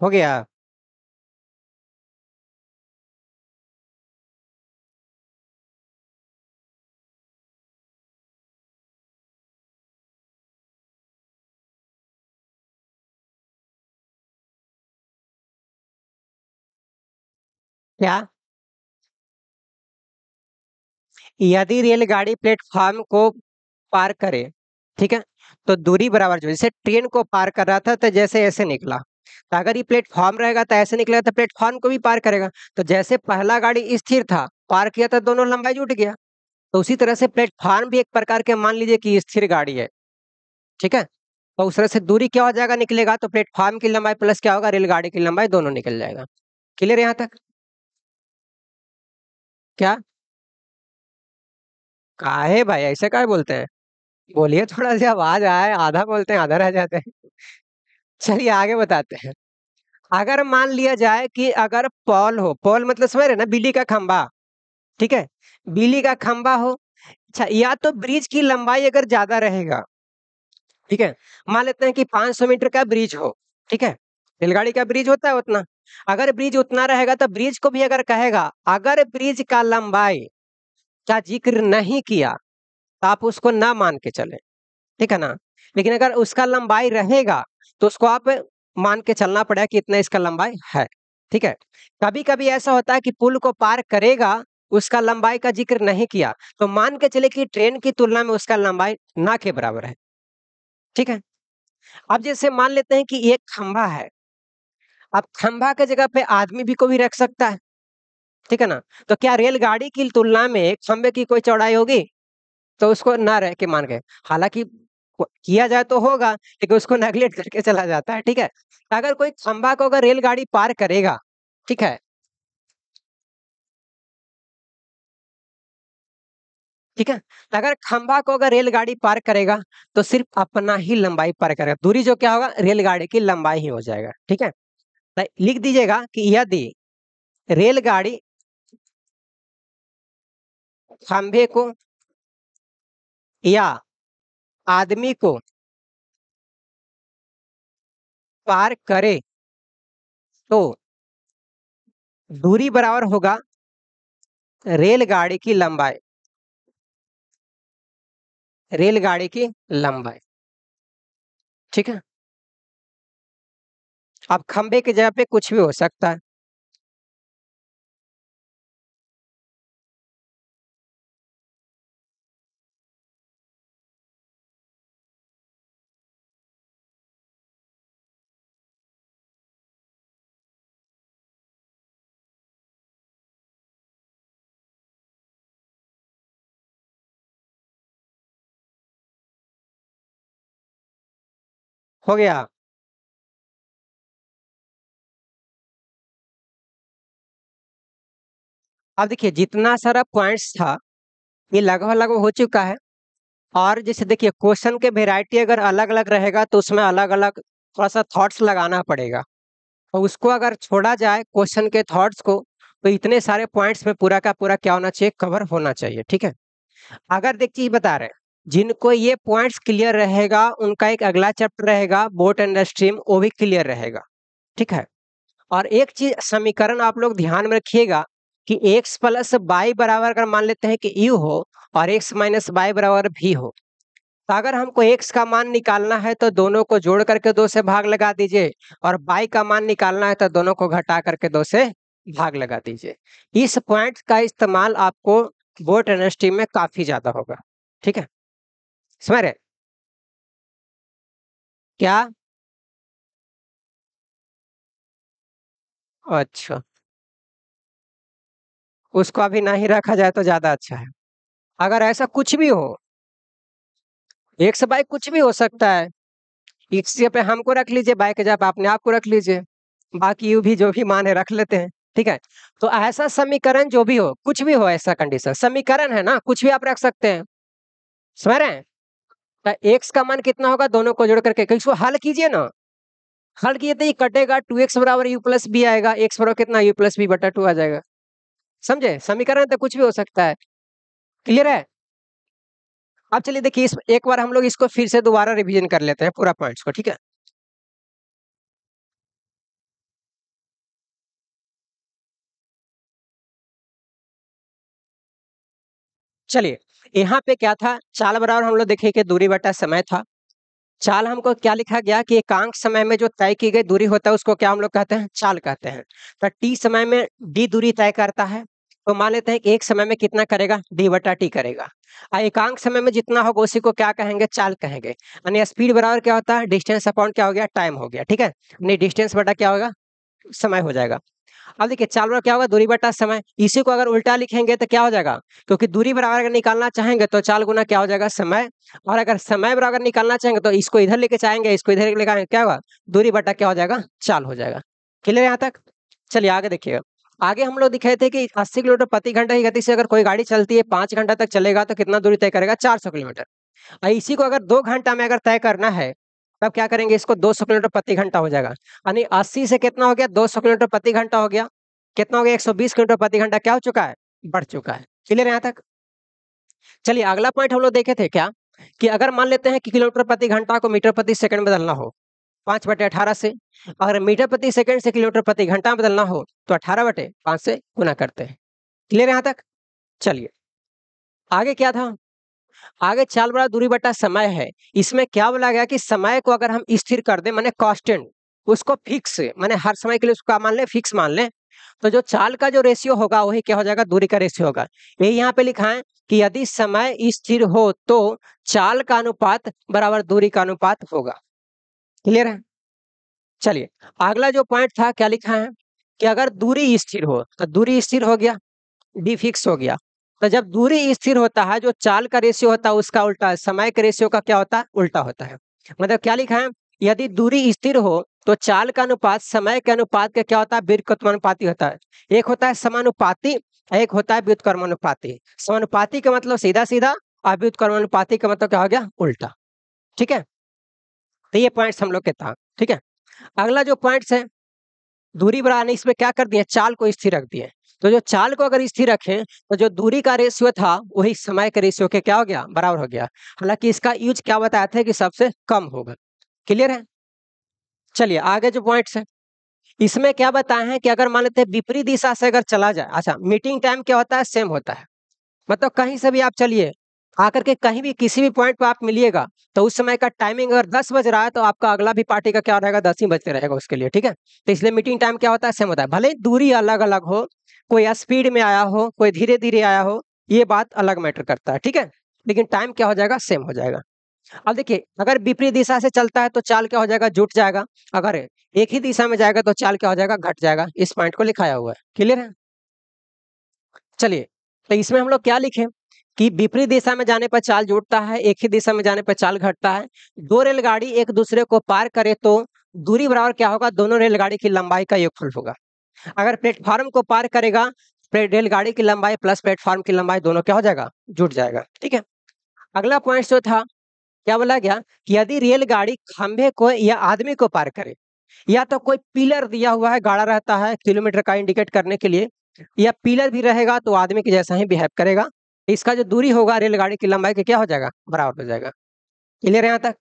हो गया क्या यदि रेलगाड़ी प्लेटफॉर्म को पार करे ठीक है तो दूरी बराबर जो जैसे ट्रेन को पार कर रहा था तो जैसे ऐसे निकला तो अगर ये प्लेटफॉर्म रहेगा तो ऐसे निकलेगा तो प्लेटफॉर्म को भी पार करेगा तो जैसे पहला गाड़ी स्थिर था पार किया था तो दोनों लंबाई जुट गया तो उसी तरह से प्लेटफॉर्म भी एक प्रकार के मान लीजिए कि स्थिर गाड़ी है ठीक है तो उस तरह से दूरी क्या हो जाएगा निकलेगा तो प्लेटफॉर्म की लंबाई प्लस क्या होगा रेलगाड़ी की लंबाई दोनों निकल जाएगा क्लियर यहाँ तक क्या काहे भाई ऐसे काहे बोलते हैं बोलिए थोड़ा सा आवाज आए आधा बोलते हैं आधा रह जाते हैं चलिए आगे बताते हैं अगर मान लिया जाए कि अगर पॉल हो पॉल मतलब समझ रहे ना बिली का खंबा ठीक है बिली का खंबा हो अच्छा या तो ब्रिज की लंबाई अगर ज्यादा रहेगा ठीक है मान लेते हैं कि 500 मीटर का ब्रिज हो ठीक है रेलगाड़ी का ब्रिज होता है उतना अगर ब्रिज उतना रहेगा तो ब्रिज को भी अगर कहेगा अगर ब्रिज का लंबाई का जिक्र नहीं किया तो आप उसको ना मान के चले ठीक है ना लेकिन अगर उसका लंबाई रहेगा तो उसको आप मान के चलना पड़ेगा कि इतना इसका लंबाई है ठीक है कभी कभी ऐसा होता है कि पुल को पार करेगा उसका लंबाई का जिक्र नहीं किया तो मान के चले कि ट्रेन की तुलना में उसका लंबाई ना के बराबर है ठीक है अब जैसे मान लेते हैं कि एक खंभा है अब खंभा के जगह पे आदमी भी को भी रख सकता है ठीक है ना तो क्या रेलगाड़ी की तुलना में खंभे की कोई चौड़ाई होगी तो उसको ना रह के मान गए हालांकि किया जाए तो होगा लेकिन उसको नेग्लेक्ट करके चला जाता है ठीक है अगर कोई खंबा को अगर रेलगाड़ी पार करेगा ठीक है ठीक है अगर खंबा को अगर रेलगाड़ी पार करेगा तो सिर्फ अपना ही लंबाई पार करेगा दूरी जो क्या होगा रेलगाड़ी की लंबाई ही हो जाएगा ठीक है लिख दीजिएगा कि यदि रेलगाड़ी खंभे को या आदमी को पार करे तो दूरी बराबर होगा रेलगाड़ी की लंबाई रेलगाड़ी की लंबाई ठीक है अब खंबे की जगह पे कुछ भी हो सकता है हो गया अब देखिए जितना सारा पॉइंट्स था ये लगभग लगभग हो चुका है और जैसे देखिए क्वेश्चन के वेराइटी अगर अलग अलग रहेगा तो उसमें अलग अलग थोड़ा सा थॉट्स लगाना पड़ेगा और तो उसको अगर छोड़ा जाए क्वेश्चन के थॉट्स को तो इतने सारे पॉइंट्स में पूरा का पूरा क्या होना चाहिए कवर होना चाहिए ठीक है अगर देखिए बता रहे हैं जिनको ये पॉइंट्स क्लियर रहेगा उनका एक अगला चैप्टर रहेगा बोट एंड स्ट्रीम वो भी क्लियर रहेगा ठीक है और एक चीज समीकरण आप लोग ध्यान में रखिएगा कि x प्लस बाई बराबर अगर मान लेते हैं कि u हो और x माइनस बाई बराबर भी हो तो अगर हमको x का मान निकालना है तो दोनों को जोड़ करके दो से भाग लगा दीजिए और y का मान निकालना है तो दोनों को घटा करके दो से भाग लगा दीजिए इस पॉइंट का इस्तेमाल आपको बोट एनएसटी में काफी ज्यादा होगा ठीक है समझ रहे क्या अच्छा। उसको अभी नहीं रखा जाए तो ज़्यादा अच्छा है। अगर ऐसा कुछ भी हो एक से बाइक कुछ भी हो सकता है। इस जगह पे हमको रख लीजिए, बाइक की जगह पे अपने रख लीजिए। बाकी यू भी जो भी मान है रख लेते हैं, ठीक है? तो ऐसा समीकरण जो भी हो, कुछ भी हो ऐसा कंडीशन समीकरण है ना, कुछ भी आप रख सकते हैं। समझ रहे हैं? तो एक्स का मान कितना होगा दोनों को जोड़ करके इसको हल कीजिए ना हल किए तो ये कटेगा टू एक्स बराबर यू प्लस बी आएगा एक्स बराबर कितना यू प्लस बी बटा टू आ जाएगा समझे समीकरण तो कुछ भी हो सकता है क्लियर है अब चलिए देखिए इस एक बार हम लोग इसको फिर से दोबारा रिवीजन कर लेते हैं पूरा पॉइंट्स को ठीक है चलिए यहाँ पे क्या था चाल बराबर हम लोग देखे कि दूरी बटा समय था चाल हमको क्या लिखा गया कि एकांक समय में जो तय की गई दूरी होता है उसको क्या हम लोग कहते हैं चाल कहते हैं तो टी समय में डी दूरी तय करता है तो मान लेते हैं कि एक समय में कितना करेगा डी बटा टी करेगा और एकांक समय में जितना होगा उसी को क्या कहेंगे चाल कहेंगे यानी स्पीड बराबर क्या होता है डिस्टेंस अपॉन क्या हो गया टाइम हो गया ठीक है यानी डिस्टेंस बटा क्या होगा समय हो जाएगा अब देखिए चाल बराबर क्या होगा दूरी बटा समय इसी को अगर उल्टा लिखेंगे तो क्या हो जाएगा क्योंकि दूरी बराबर अगर निकालना चाहेंगे तो चाल गुना क्या हो जाएगा समय और अगर समय बराबर निकालना चाहेंगे तो इसको इधर लेके चाहेंगे इसको इधर लेके आएंगे क्या होगा दूरी बटा क्या हो जाएगा चाल हो जाएगा क्लियर यहाँ तक चलिए आगे देखिएगा आगे हम लोग दिखाए थे कि 80 किलोमीटर प्रति घंटा की गति से अगर कोई गाड़ी चलती है पांच घंटा तक चलेगा तो कितना दूरी तय करेगा 400 किलोमीटर और इसी को अगर दो घंटा में अगर तय करना है तब तो क्या करेंगे इसको 200 किलोमीटर प्रति घंटा हो जाएगा यानी 80 से कितना हो गया 200 किलोमीटर प्रति घंटा हो गया कितना हो गया 120 किलोमीटर प्रति घंटा क्या हो चुका है बढ़ चुका है क्लियर यहाँ तक चलिए अगला पॉइंट हम लोग देखे थे क्या कि अगर मान लेते हैं कि किलोमीटर प्रति घंटा को मीटर प्रति सेकंड बदलना हो पांच बटे अठारह से अगर मीटर प्रति सेकंड से किलोमीटर प्रति घंटा बदलना हो तो अठारह बटे पांच से गुना करते हैं क्लियर यहां तक चलिए आगे क्या था आगे चाल बड़ा दूरी बटा समय है इसमें क्या बोला गया कि समय को अगर हम स्थिर कर दें मैंने कॉन्स्टेंट उसको फिक्स मैंने हर समय के लिए उसको मान लें फिक्स मान लें तो जो चाल का जो रेशियो होगा वही क्या हो जाएगा दूरी का रेशियो होगा यही यहाँ पे लिखा है कि यदि समय स्थिर हो तो चाल का अनुपात बराबर दूरी का अनुपात होगा क्लियर है चलिए अगला जो पॉइंट था क्या लिखा है कि अगर दूरी स्थिर हो तो दूरी स्थिर हो गया डी फिक्स हो गया तो जब दूरी स्थिर होता है जो चाल का रेशियो होता है उसका उल्टा समय का रेशियो का क्या होता है उल्टा होता है मतलब क्या लिखा है यदि दूरी स्थिर हो तो चाल का अनुपात समय के अनुपात का क्या होता है व्युत्क्रमानुपाती होता है एक होता है समानुपाति एक होता है व्युत्क्रमानुपाती समानुपाति का मतलब सीधा सीधा और व्युत्क्रमानुपाती का मतलब क्या हो गया उल्टा ठीक है तो ये पॉइंट हम लोग के था ठीक है अगला जो पॉइंट है दूरी बढ़ाने इसमें क्या कर दिया चाल को स्थिर रख दिया तो जो चाल को अगर स्थिर रखें तो जो दूरी का रेशियो था वही समय के रेशियो के क्या हो गया बराबर हो गया हालांकि इसका यूज क्या बताया था कि सबसे कम होगा क्लियर है चलिए आगे जो पॉइंट्स है इसमें क्या बताया है कि अगर मान लेते हैं विपरीत दिशा से अगर चला जाए अच्छा मीटिंग टाइम क्या होता है सेम होता है मतलब कहीं से भी आप चलिए आकर के कहीं भी किसी भी पॉइंट पर आप मिलिएगा तो उस समय का टाइमिंग अगर दस बज रहा है तो आपका अगला भी पार्टी का क्या रहेगा दस ही बजते रहेगा उसके लिए ठीक है तो इसलिए मीटिंग टाइम क्या होता है सेम होता है भले दूरी अलग अलग हो कोई स्पीड में आया हो कोई धीरे धीरे आया हो ये बात अलग मैटर करता है ठीक है लेकिन टाइम क्या हो जाएगा सेम हो जाएगा अब देखिए अगर विपरीत दिशा से चलता है तो चाल क्या हो जाएगा जुट जाएगा अगर एक ही दिशा में जाएगा तो चाल क्या हो जाएगा घट जाएगा इस पॉइंट को लिखाया हुआ है क्लियर है चलिए तो इसमें हम लोग क्या लिखे कि विपरीत दिशा में जाने पर चाल जुटता है एक ही दिशा में जाने पर चाल घटता है दो रेलगाड़ी एक दूसरे को पार करे तो दूरी बराबर क्या होगा दोनों रेलगाड़ी की लंबाई का योगफल होगा अगर प्लेटफॉर्म को पार करेगा रेलगाड़ी की लंबाई प्लस प्लेटफॉर्म की लंबाई दोनों क्या हो जाएगा जुट जाएगा ठीक है अगला पॉइंट जो था क्या बोला गया कि यदि रेलगाड़ी खंभे को या आदमी को पार करे या तो कोई पिलर दिया हुआ है गाड़ा रहता है किलोमीटर का इंडिकेट करने के लिए या पिलर भी रहेगा तो आदमी के जैसा ही बिहेव करेगा इसका जो दूरी होगा रेलगाड़ी की लंबाई के क्या हो जाएगा बराबर हो जाएगा क्लियर यहाँ तक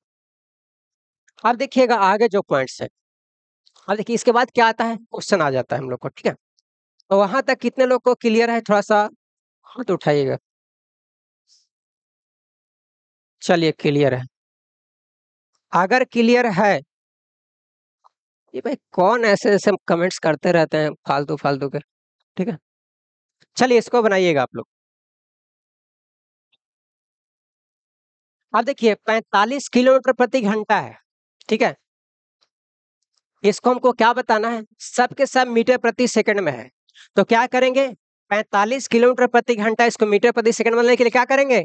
अब देखिएगा आगे जो पॉइंट्स है अब देखिए इसके बाद क्या आता है क्वेश्चन आ जाता है हम लोग को ठीक है तो वहां तक कितने लोग को क्लियर है थोड़ा सा हाथ उठाइएगा चलिए क्लियर है अगर क्लियर है ये भाई कौन ऐसे ऐसे कमेंट्स करते रहते हैं फालतू फालतू के ठीक है चलिए इसको बनाइएगा आप लोग अब देखिए 45 किलोमीटर प्रति घंटा है ठीक है इसको हमको क्या बताना है सब के सब मीटर प्रति सेकंड में है तो क्या करेंगे 45 किलोमीटर प्रति घंटा इसको मीटर प्रति सेकंड लेने के लिए क्या करेंगे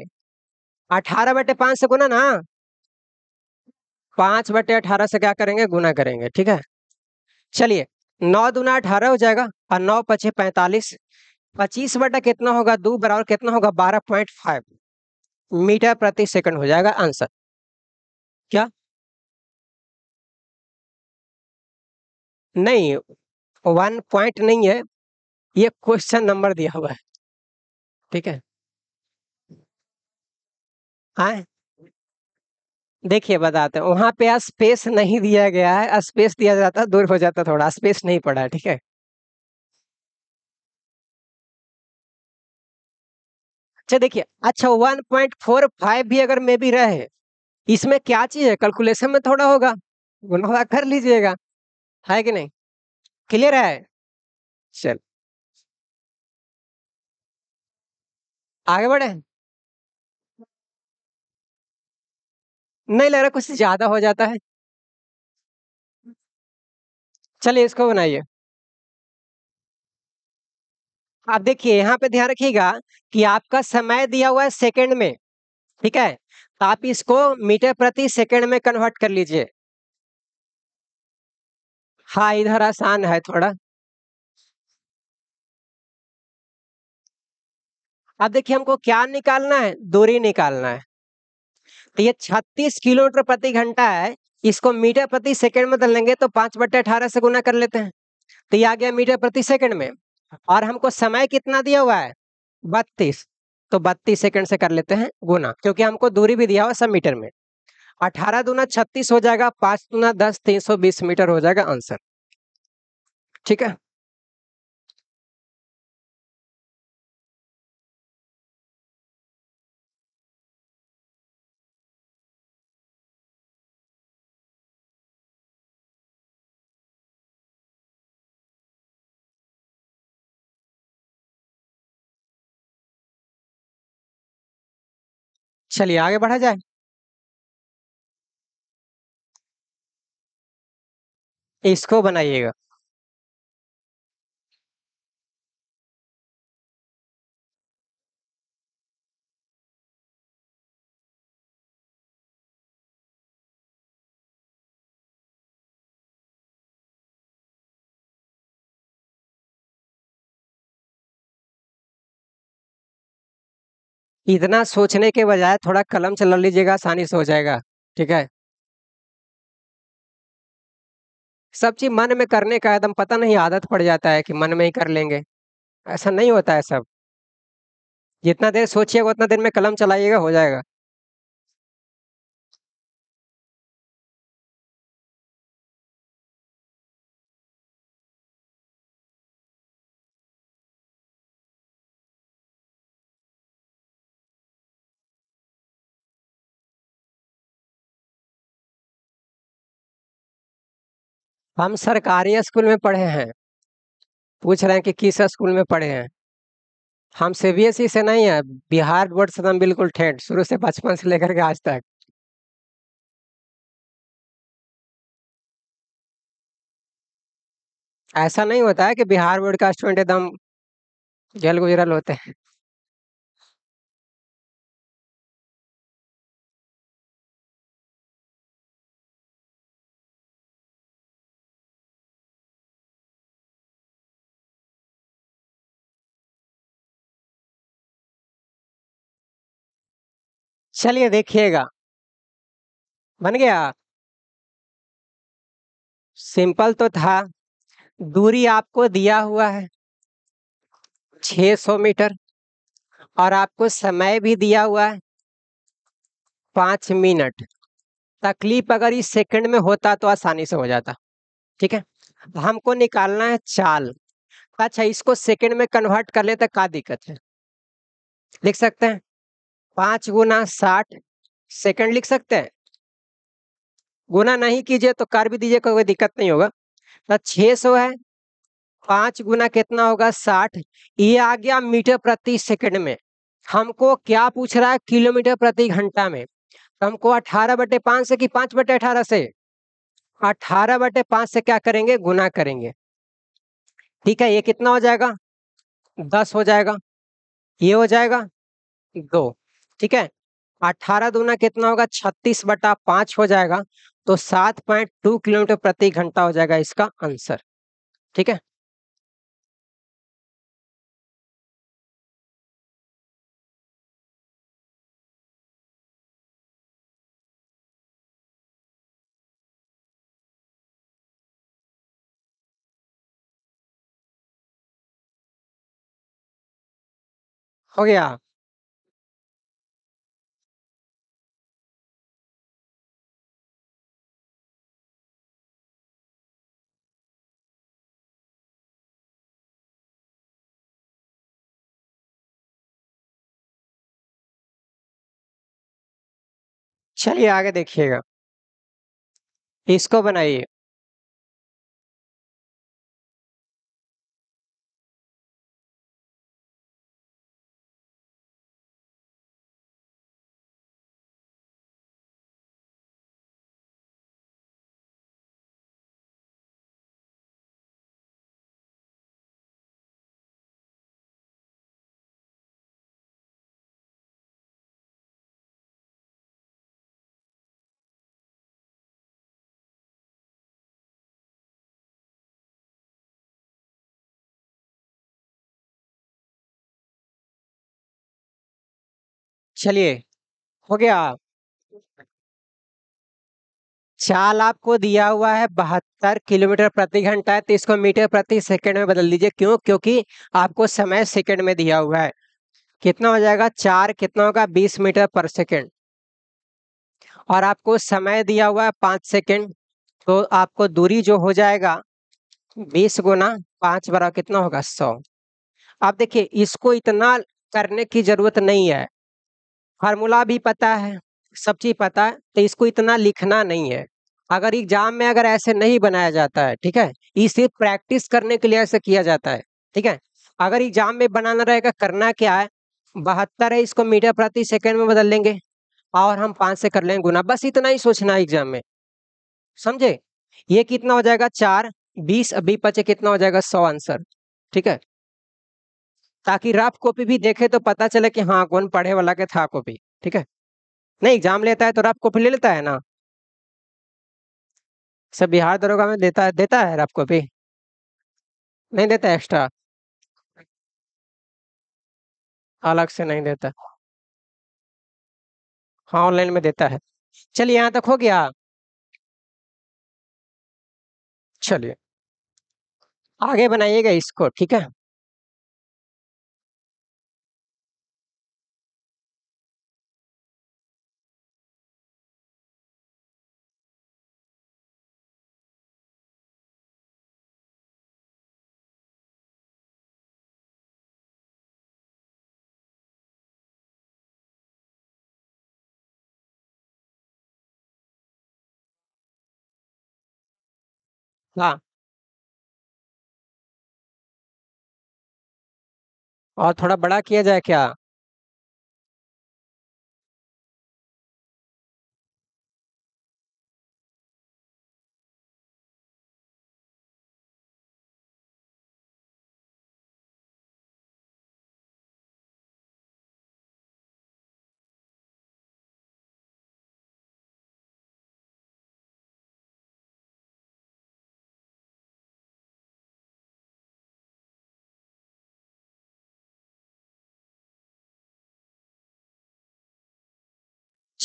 18 बटे पांच से गुना ना पांच बटे अठारह से क्या करेंगे गुना करेंगे ठीक है चलिए नौ दुना अठारह हो जाएगा और नौ पचे पैंतालीस पच्चीस बटा कितना होगा दो बराबर कितना होगा बारह पॉइंट फाइव मीटर प्रति सेकंड हो जाएगा आंसर क्या नहीं वन पॉइंट नहीं है ये क्वेश्चन नंबर दिया हुआ है ठीक है हाँ देखिए बताते हैं वहां पे स्पेस नहीं दिया गया है स्पेस दिया जाता दूर हो जाता थोड़ा स्पेस नहीं पड़ा ठीक है अच्छा देखिए अच्छा वन पॉइंट फोर फाइव भी अगर मे भी रहे इसमें क्या चीज है कैलकुलेशन में थोड़ा होगा गुना कर लीजिएगा है कि नहीं क्लियर है चल आगे बढ़े नहीं लग रहा कुछ ज्यादा हो जाता है चलिए इसको बनाइए आप देखिए यहाँ पे ध्यान रखिएगा कि आपका समय दिया हुआ है सेकेंड में ठीक है तो आप इसको मीटर प्रति सेकेंड में कन्वर्ट कर लीजिए हाँ इधर आसान है थोड़ा अब देखिए हमको क्या निकालना है दूरी निकालना है तो ये 36 किलोमीटर प्रति घंटा है इसको मीटर प्रति सेकंड में बदल लेंगे तो पांच बट्टे अठारह से गुना कर लेते हैं तो ये आ गया मीटर प्रति सेकंड में और हमको समय कितना दिया हुआ है बत्तीस तो बत्तीस सेकंड से कर लेते हैं गुना क्योंकि हमको दूरी भी दिया हुआ सब मीटर में अठारह दूना छत्तीस हो जाएगा पांच दूना दस तीन सौ बीस मीटर हो जाएगा आंसर ठीक है चलिए आगे बढ़ा जाए इसको बनाइएगा इतना सोचने के बजाय थोड़ा कलम चला लीजिएगा आसानी से हो जाएगा ठीक है सब चीज मन में करने का एकदम पता नहीं आदत पड़ जाता है कि मन में ही कर लेंगे ऐसा नहीं होता है सब जितना देर सोचिएगा उतना देर में कलम चलाइएगा हो जाएगा हम सरकारी स्कूल में पढ़े हैं पूछ रहे हैं कि किस स्कूल में पढ़े हैं हम सी बी एस ई से नहीं है बिहार बोर्ड से तो हम बिल्कुल ठेठ शुरू से बचपन से लेकर के आज तक ऐसा नहीं होता है कि बिहार बोर्ड का स्टूडेंट एकदम जल गुजरल होते हैं चलिए देखिएगा बन गया सिंपल तो था दूरी आपको दिया हुआ है 600 मीटर और आपको समय भी दिया हुआ है पाँच मिनट तकलीफ अगर इस सेकंड में होता तो आसानी से हो जाता ठीक है हमको निकालना है चाल अच्छा इसको सेकंड में कन्वर्ट कर लेते तो का दिक्कत है लिख सकते हैं पांच गुना साठ सेकेंड लिख सकते हैं गुना नहीं कीजिए तो कर भी दीजिए कोई दिक्कत नहीं होगा तो छह सौ है पांच गुना कितना होगा साठ ये आ गया मीटर प्रति सेकंड में हमको क्या पूछ रहा है किलोमीटर प्रति घंटा में तो हमको अठारह बटे पांच से कि पांच बटे अठारह से अठारह बटे पांच से क्या करेंगे गुना करेंगे ठीक है ये कितना हो जाएगा दस हो जाएगा ये हो जाएगा दो ठीक है अठारह दूना कितना होगा छत्तीस बटा पांच हो जाएगा तो सात पॉइंट टू किलोमीटर प्रति घंटा हो जाएगा इसका आंसर ठीक है हो गया चलिए आगे देखिएगा इसको बनाइए चलिए हो गया चाल आपको दिया हुआ है बहत्तर किलोमीटर प्रति घंटा है तो इसको मीटर प्रति सेकंड में बदल दीजिए क्यों क्योंकि आपको समय सेकंड में दिया हुआ है कितना हो जाएगा चार कितना होगा बीस मीटर पर सेकंड और आपको समय दिया हुआ है पांच सेकंड तो आपको दूरी जो हो जाएगा बीस गुना पांच बराबर कितना होगा सौ आप देखिए इसको इतना करने की जरूरत नहीं है फार्मूला भी पता है सब चीज़ पता है तो इसको इतना लिखना नहीं है अगर एग्जाम में अगर ऐसे नहीं बनाया जाता है ठीक है ये सिर्फ प्रैक्टिस करने के लिए ऐसे किया जाता है ठीक है अगर एग्जाम में बनाना रहेगा करना क्या है बहत्तर है इसको मीटर प्रति सेकेंड में बदल लेंगे और हम पाँच से कर लेंगे गुना बस इतना ही सोचना है एग्जाम में समझे ये कितना हो जाएगा चार बीस बी पचे कितना हो जाएगा सौ आंसर ठीक है ताकि रफ कॉपी भी देखे तो पता चले कि हाँ कौन पढ़े वाला के था कॉपी ठीक है नहीं एग्जाम लेता है तो रफ कॉपी ले लेता है ना सब बिहार दरोगा में देता है देता है रफ कॉपी नहीं देता एक्स्ट्रा अलग से नहीं देता हाँ ऑनलाइन में देता है चलिए यहाँ तक हो गया चलिए आगे बनाइएगा इसको ठीक है हाँ। और थोड़ा बड़ा किया जाए क्या?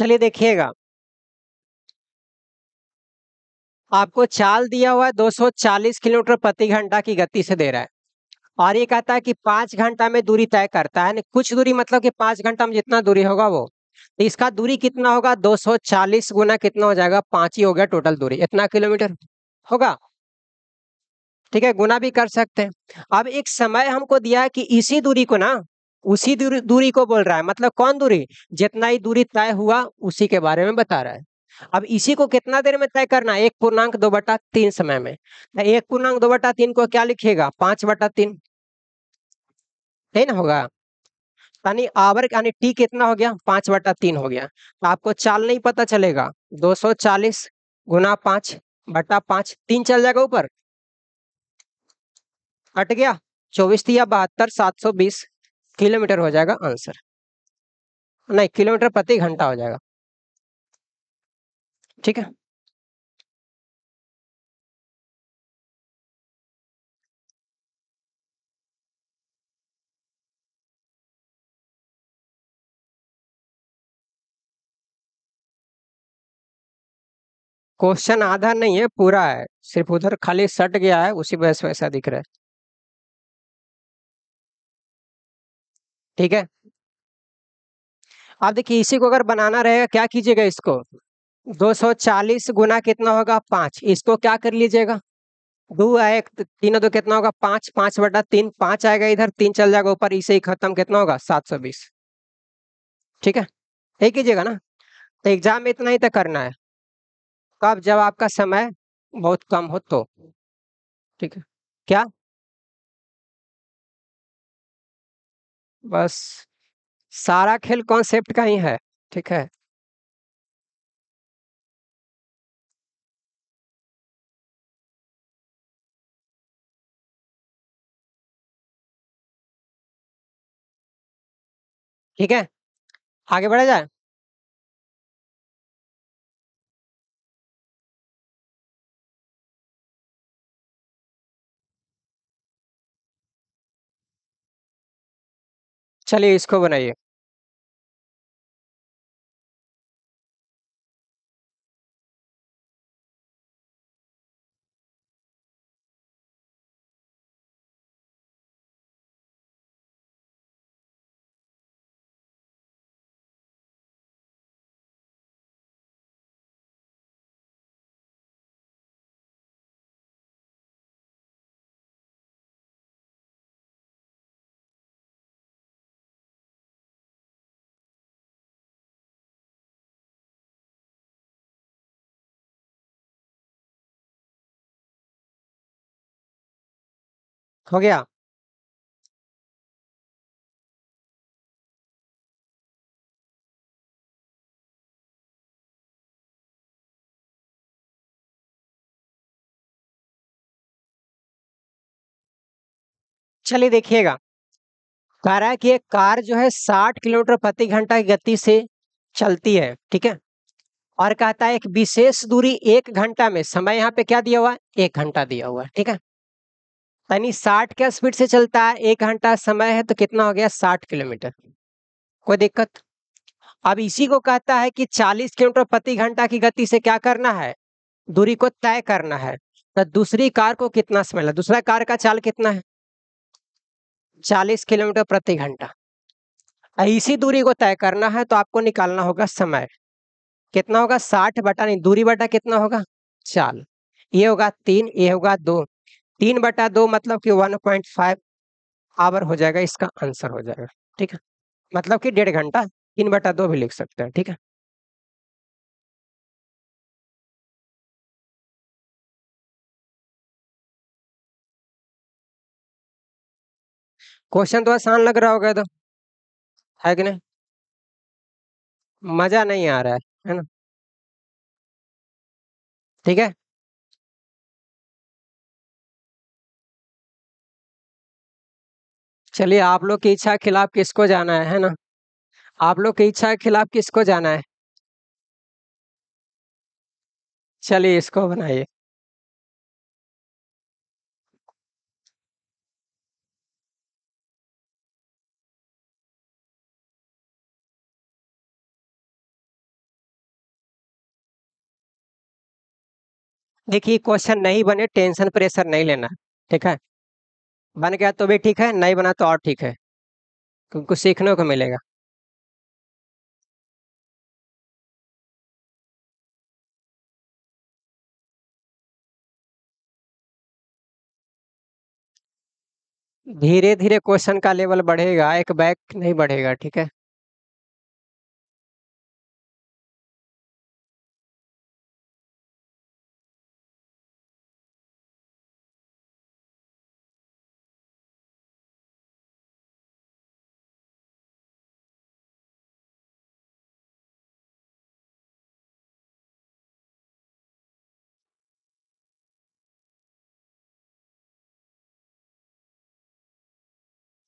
चलिए देखिएगा आपको चाल दिया हुआ है 240 किलोमीटर प्रति घंटा की गति से दे रहा है और ये कहता है कि पांच घंटा में दूरी तय करता है कुछ दूरी मतलब कि पांच घंटा में जितना दूरी होगा वो तो इसका दूरी कितना होगा 240 गुना कितना हो जाएगा पांच ही हो गया टोटल दूरी इतना किलोमीटर होगा ठीक है गुना भी कर सकते हैं अब एक समय हमको दिया है कि इसी दूरी को ना उसी दूरी दूरी को बोल रहा है मतलब कौन दूरी जितना ही दूरी तय हुआ उसी के बारे में बता रहा है अब इसी को कितना देर में तय करना एक पूर्णांक दो बटा तीन समय में तो एक पूर्णांक दो बटा तीन को क्या लिखेगा पांच बटा तीन नहीं ना होगा यानी आवर यानी टी कितना हो गया पांच बटा तीन हो गया तो आपको चाल नहीं पता चलेगा दो सौ चालीस गुना पांच बटा पांच तीन चल जाएगा ऊपर कट गया चौबीस या बहत्तर सात सौ बीस किलोमीटर हो जाएगा आंसर नहीं किलोमीटर प्रति घंटा हो जाएगा ठीक है क्वेश्चन आधा नहीं है पूरा है सिर्फ उधर खाली सट गया है उसी वजह से ऐसा दिख रहा है ठीक है आप देखिए इसी को अगर बनाना रहेगा क्या कीजिएगा इसको 240 गुना कितना होगा पांच इसको क्या कर लीजिएगा दो एक तीनों दो कितना होगा पांच पांच बटा तीन पाँच आएगा इधर तीन चल जाएगा ऊपर इसे ही खत्म कितना होगा सात सौ बीस ठीक है यही कीजिएगा ना तो एग्जाम में इतना ही तो करना है कब जब आपका समय बहुत कम हो तो ठीक है क्या बस सारा खेल कॉन्सेप्ट का ही है ठीक है ठीक है आगे बढ़ा जाए चलिए इसको बनाइए हो गया चलिए देखिएगा कह रहा है कि एक कार जो है साठ किलोमीटर प्रति घंटा की गति से चलती है ठीक है और कहता है एक विशेष दूरी एक घंटा में समय यहाँ पे क्या दिया हुआ है एक घंटा दिया हुआ है ठीक है यानी साठ क्या स्पीड से चलता है एक घंटा समय है तो कितना हो गया साठ किलोमीटर कोई दिक्कत अब इसी को कहता है कि 40 किलोमीटर प्रति घंटा की गति से क्या करना है दूरी को तय करना है तो दूसरी कार को कितना समय लगा दूसरा कार का चाल कितना है 40 किलोमीटर प्रति घंटा इसी दूरी को तय करना है तो आपको निकालना होगा समय कितना होगा साठ बटा नहीं दूरी बटा कितना होगा चाल ये होगा तीन ये होगा दो तीन बटा दो मतलब कि वन पॉइंट फाइव आवर हो जाएगा इसका आंसर हो जाएगा ठीक है मतलब कि डेढ़ घंटा तीन बटा दो भी लिख सकते हैं ठीक है क्वेश्चन तो आसान लग रहा होगा तो है कि नहीं मजा नहीं आ रहा है है ना ठीक है चलिए आप लोग की इच्छा के खिलाफ किसको जाना है है ना आप लोग की इच्छा के खिलाफ किसको जाना है चलिए इसको बनाइए देखिए क्वेश्चन नहीं बने टेंशन प्रेशर नहीं लेना ठीक है बन गया तो भी ठीक है नहीं बना तो और ठीक है क्योंकि सीखने को मिलेगा धीरे धीरे क्वेश्चन का लेवल बढ़ेगा एक बैक नहीं बढ़ेगा ठीक है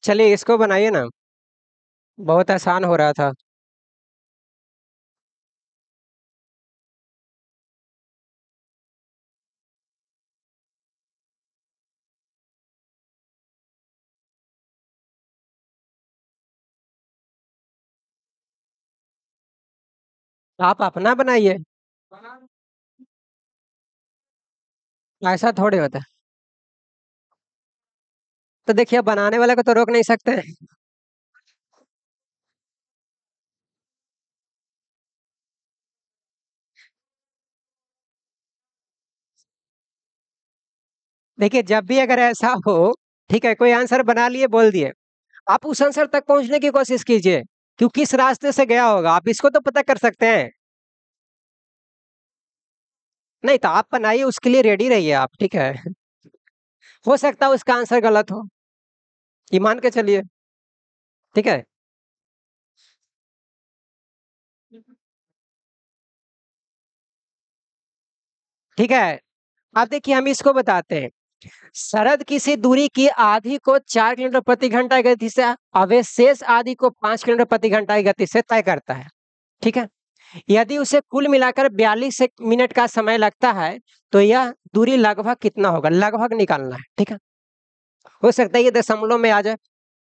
चलिए इसको बनाइए ना बहुत आसान हो रहा था आप अपना बनाइए ऐसा थोड़े होता है तो देखिए बनाने वाले को तो रोक नहीं सकते हैं देखिए जब भी अगर ऐसा हो ठीक है कोई आंसर बना लिए बोल दिए आप उस आंसर तक पहुंचने की कोशिश कीजिए क्यों किस रास्ते से गया होगा आप इसको तो पता कर सकते हैं नहीं तो आप बनाइए उसके लिए रेडी रहिए आप ठीक है हो सकता है उसका आंसर गलत हो ये मान के चलिए ठीक है ठीक है अब देखिए हम इसको बताते हैं शरद किसी दूरी की आधी को चार किलोमीटर प्रति घंटा की गति से अवशेष आधी को पांच किलोमीटर प्रति घंटा की गति से तय करता है ठीक है यदि उसे कुल मिलाकर बयालीस मिनट का समय लगता है तो यह दूरी लगभग कितना होगा लगभग निकालना है ठीक है हो सकता है ये दशमलव में आ जाए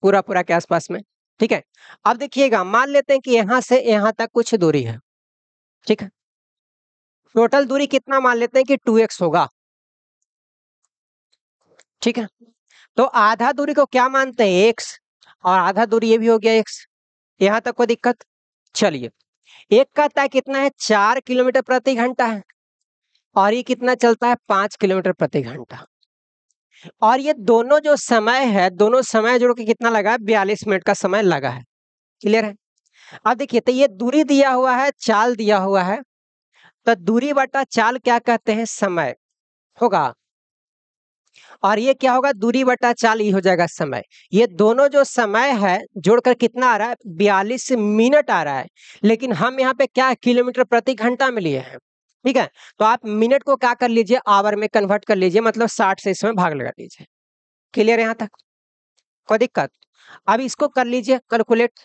पूरा पूरा के आसपास में ठीक है अब देखिएगा मान लेते हैं कि यहां से यहां तक कुछ दूरी है ठीक है टोटल दूरी कितना मान लेते हैं कि टू एक्स होगा ठीक है तो आधा दूरी को क्या मानते हैं एक्स और आधा दूरी ये भी हो गया एक्स यहां तक कोई दिक्कत चलिए एक का तय कितना है चार किलोमीटर प्रति घंटा है और ये कितना चलता है पांच किलोमीटर प्रति घंटा और ये दोनों जो समय है दोनों समय जोड़ के कितना लगा है बयालीस मिनट का समय लगा है क्लियर है अब देखिए तो ये दूरी दिया हुआ है चाल दिया हुआ है तो दूरी बटा चाल क्या कहते हैं समय होगा और ये क्या होगा दूरी बटा चाल ये हो जाएगा समय ये दोनों जो समय है जोड़कर कितना आ रहा है बयालीस मिनट आ रहा है लेकिन हम यहाँ पे क्या किलोमीटर प्रति घंटा में लिए हैं ठीक है तो आप मिनट को क्या कर लीजिए आवर में कन्वर्ट कर लीजिए मतलब साठ से इसमें भाग लगा लीजिए क्लियर यहाँ तक कोई दिक्कत अब इसको कर लीजिए कैलकुलेट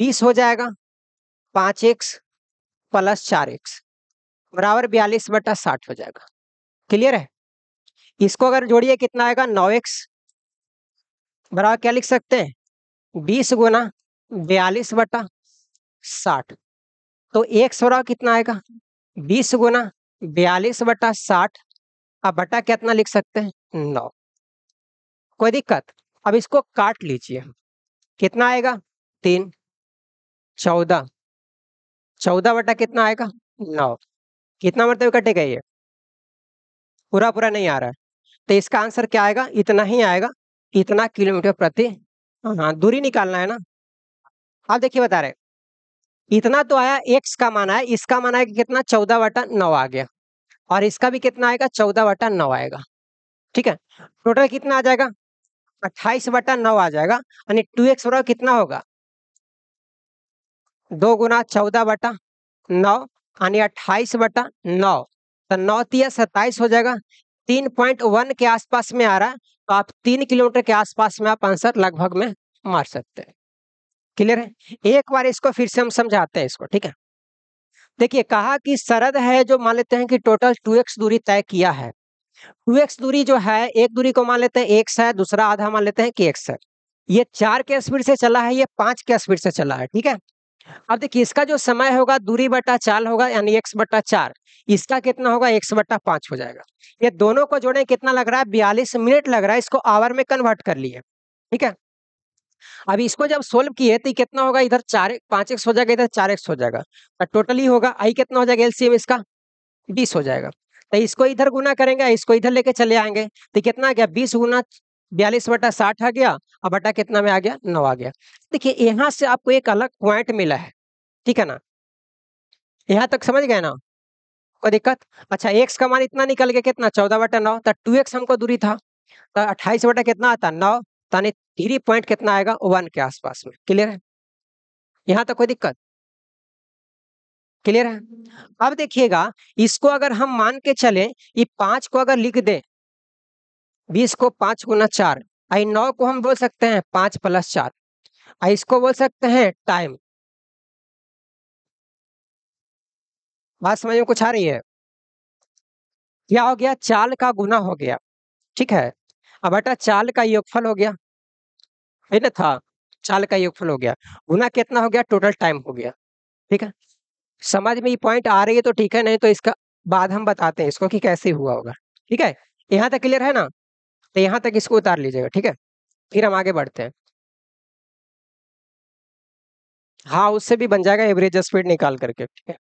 बीस हो जाएगा पांच एक्स प्लस चार एक्स बराबर बयालीस बटा साठ हो जाएगा क्लियर है इसको अगर जोड़िए कितना आएगा नौ एक्स बराबर क्या लिख सकते हैं बीस गुना बयालीस बटा साठ तो एक्स बराबर कितना आएगा बीस गुना बयालीस बटा साठ अब बटा कितना लिख सकते हैं नौ कोई दिक्कत अब इसको काट लीजिए कितना आएगा तीन चौदह चौदह बटा कितना आएगा नौ कितना मतलब कटेगा ये पूरा पूरा नहीं आ रहा है तो इसका आंसर क्या आएगा इतना ही आएगा इतना किलोमीटर प्रति हाँ दूरी निकालना है ना अब देखिए बता रहे इतना तो आया एक्स का मान आया इसका मान आया कि कितना चौदह बटा नौ आ गया और इसका भी कितना आएगा चौदह बटा नौ आएगा ठीक है टोटल कितना आ जाएगा अट्ठाईस बटा नौ आ जाएगा यानी टू एक्स बराबर कितना होगा दो गुना चौदह बटा नौ यानी अट्ठाईस बटा नौ तो नौ तीस सत्ताईस हो जाएगा तीन पॉइंट वन के आसपास में आ रहा है तो आप तीन किलोमीटर के आसपास में आप आंसर लगभग में मार सकते हैं क्लियर है एक बार इसको फिर से हम समझाते हैं इसको ठीक है देखिए कहा कि सरद है जो मान लेते हैं कि टोटल टू एक्स दूरी तय किया है टू एक्स दूरी जो है एक दूरी को मान लेते हैं एक है दूसरा आधा मान लेते हैं कि एक्स है ये चार के स्पीड से चला है ये पांच के स्पीड से चला है ठीक है अब देखिए इसका जो समय होगा दूरी बटा चाल होगा यानी एक्स बटा चार इसका कितना होगा एक्स बटा पांच हो जाएगा ये दोनों को जोड़ने कितना लग रहा है बयालीस मिनट लग रहा है इसको आवर में कन्वर्ट कर लिए ठीक है अब इसको जब सोल्व किए तो कितना होगा इधर चार पांच एक्स हो जाएगा इधर चार एक्स हो जाएगा तो टोटली होगा आई कितना हो जाएगा एलसीएम इसका बीस हो जाएगा तो इसको इधर गुना करेंगे इसको इधर लेके चले आएंगे तो कितना आ गया बीस गुना बयालीस बटा साठ आ गया और बटा कितना में आ गया नौ आ गया देखिए यहां से आपको एक अलग पॉइंट मिला है ठीक है ना यहाँ तक समझ गए ना कोई दिक्कत अच्छा एक्स का मान इतना निकल गया कितना चौदह बटा नौ तो टू एक्स हमको दूरी था तो अट्ठाईस बटा कितना आता नौ तो यानी थ्री पॉइंट कितना आएगा वन के आसपास में क्लियर है यहाँ तक कोई दिक्कत क्लियर है अब देखिएगा इसको अगर हम मान के चले ये पांच को अगर लिख दें बीस को पाँच गुना चार आई नौ को हम बोल सकते हैं पाँच प्लस चार आई इसको बोल सकते हैं टाइम बात समझ में कुछ आ रही है क्या हो गया चाल का गुना हो गया ठीक है अब बेटा चाल का योगफल हो गया है ना था चाल का योगफल हो गया गुना कितना हो गया टोटल टाइम हो गया ठीक है समझ में ये पॉइंट आ रही है तो ठीक है नहीं तो इसका बाद हम बताते हैं इसको कि कैसे हुआ होगा ठीक है यहाँ तक क्लियर है ना तो यहाँ तक इसको उतार लीजिएगा ठीक है फिर हम आगे बढ़ते हैं हाँ उससे भी बन जाएगा एवरेज स्पीड निकाल करके ठीक है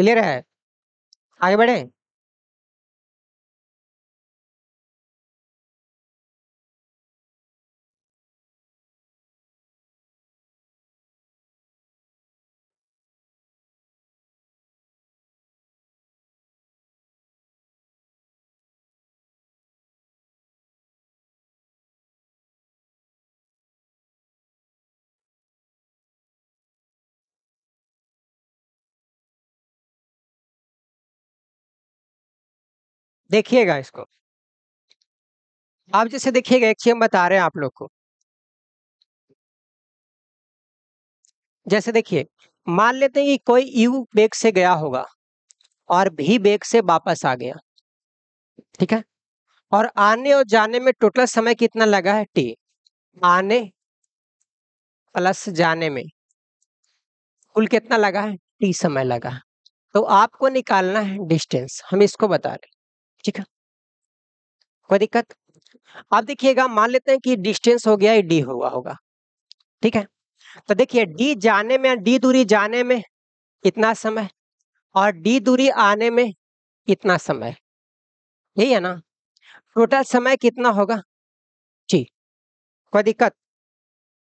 क्लियर है आगे बढ़े देखिएगा इसको आप जैसे देखिएगा एक चीज बता रहे हैं आप लोग को जैसे देखिए मान लेते हैं कि कोई यू बेग से गया होगा और भी बेग से वापस आ गया ठीक है और आने और जाने में टोटल समय कितना लगा है टी आने प्लस जाने में कुल कितना लगा है टी समय लगा तो आपको निकालना है डिस्टेंस हम इसको बता रहे ठीक है कोई दिक्कत आप देखिएगा मान लेते हैं कि डिस्टेंस हो गया डी हुआ होगा ठीक है तो देखिए डी जाने में डी दूरी जाने में इतना समय और डी दूरी आने में इतना समय यही है ना टोटल समय कितना होगा जी कोई दिक्कत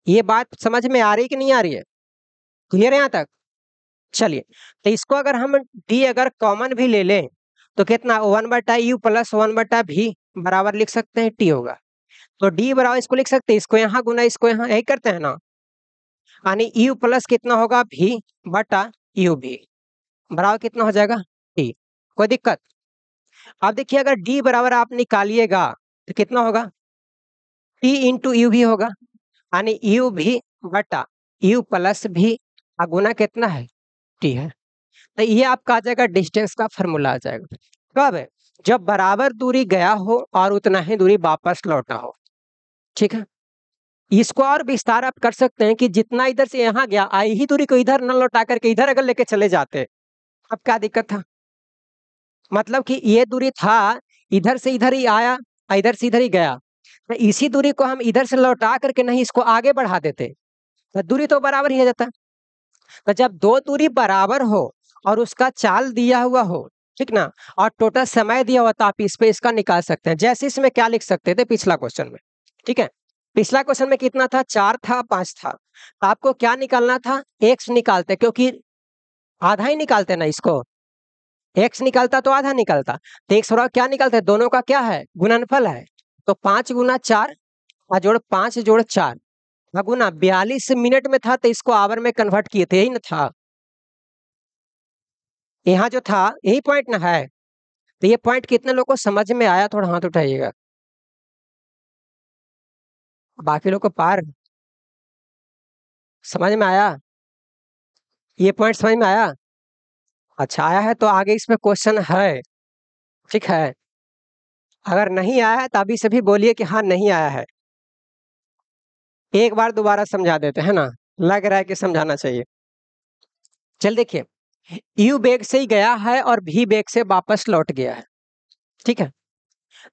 ये बात समझ में आ रही कि नहीं आ रही है क्लियर है यहाँ तक चलिए तो इसको अगर हम डी अगर कॉमन भी ले लें तो कितना वन बटा यू प्लस वन बटा भी बराबर लिख सकते हैं टी होगा तो डी बराबर इसको लिख सकते हैं इसको यहाँ गुना इसको यहाँ यही करते हैं ना यानी यू प्लस कितना होगा भी बटा यू भी बराबर कितना हो जाएगा टी कोई दिक्कत अब देखिए अगर डी बराबर आप निकालिएगा तो कितना होगा टी इंटू यू भी होगा यानी यू भी बटा यू प्लस भी गुना कितना है टी है तो ये आपका आ जाएगा डिस्टेंस का फॉर्मूला आ जाएगा कब है जब बराबर दूरी गया हो और उतना ही दूरी वापस लौटा हो ठीक है इसको और विस्तार आप कर सकते हैं कि जितना इधर से यहाँ गया आई ही दूरी को इधर न लौटा करके इधर अगर लेके चले जाते अब क्या दिक्कत था मतलब कि ये दूरी था इधर से इधर ही आया इधर से इधर ही गया तो इसी दूरी को हम इधर से लौटा करके नहीं इसको आगे बढ़ा देते तो दूरी तो बराबर ही आ जाता तो जब दो दूरी बराबर हो और उसका चाल दिया हुआ हो ठीक ना और टोटल समय दिया हुआ तो आप इस पे इसका निकाल सकते हैं जैसे इसमें क्या लिख सकते थे पिछला क्वेश्चन में ठीक है पिछला क्वेश्चन में कितना था चार था पांच था तो आपको क्या निकालना था एक्स निकालते क्योंकि आधा ही निकालते ना इसको एक्स निकालता तो आधा निकालता तो एक क्या निकालते दोनों का क्या है गुणनफल है तो पांच गुना चार और जोड़ पांच जोड़ चार गुना बयालीस मिनट में था तो इसको आवर में कन्वर्ट किए थे यही ना था यहाँ जो था यही पॉइंट ना है तो ये पॉइंट कितने लोगों को समझ में आया थोड़ा हाथ उठाइएगा बाकी लोग को पार समझ में आया ये पॉइंट समझ में आया अच्छा आया है तो आगे इसमें क्वेश्चन है ठीक है अगर नहीं आया है तो अभी सभी बोलिए कि हाँ नहीं आया है एक बार दोबारा समझा देते हैं ना लग रहा है कि समझाना चाहिए चल देखिए यू बेग से ही गया है और भी बेग से वापस लौट गया है ठीक है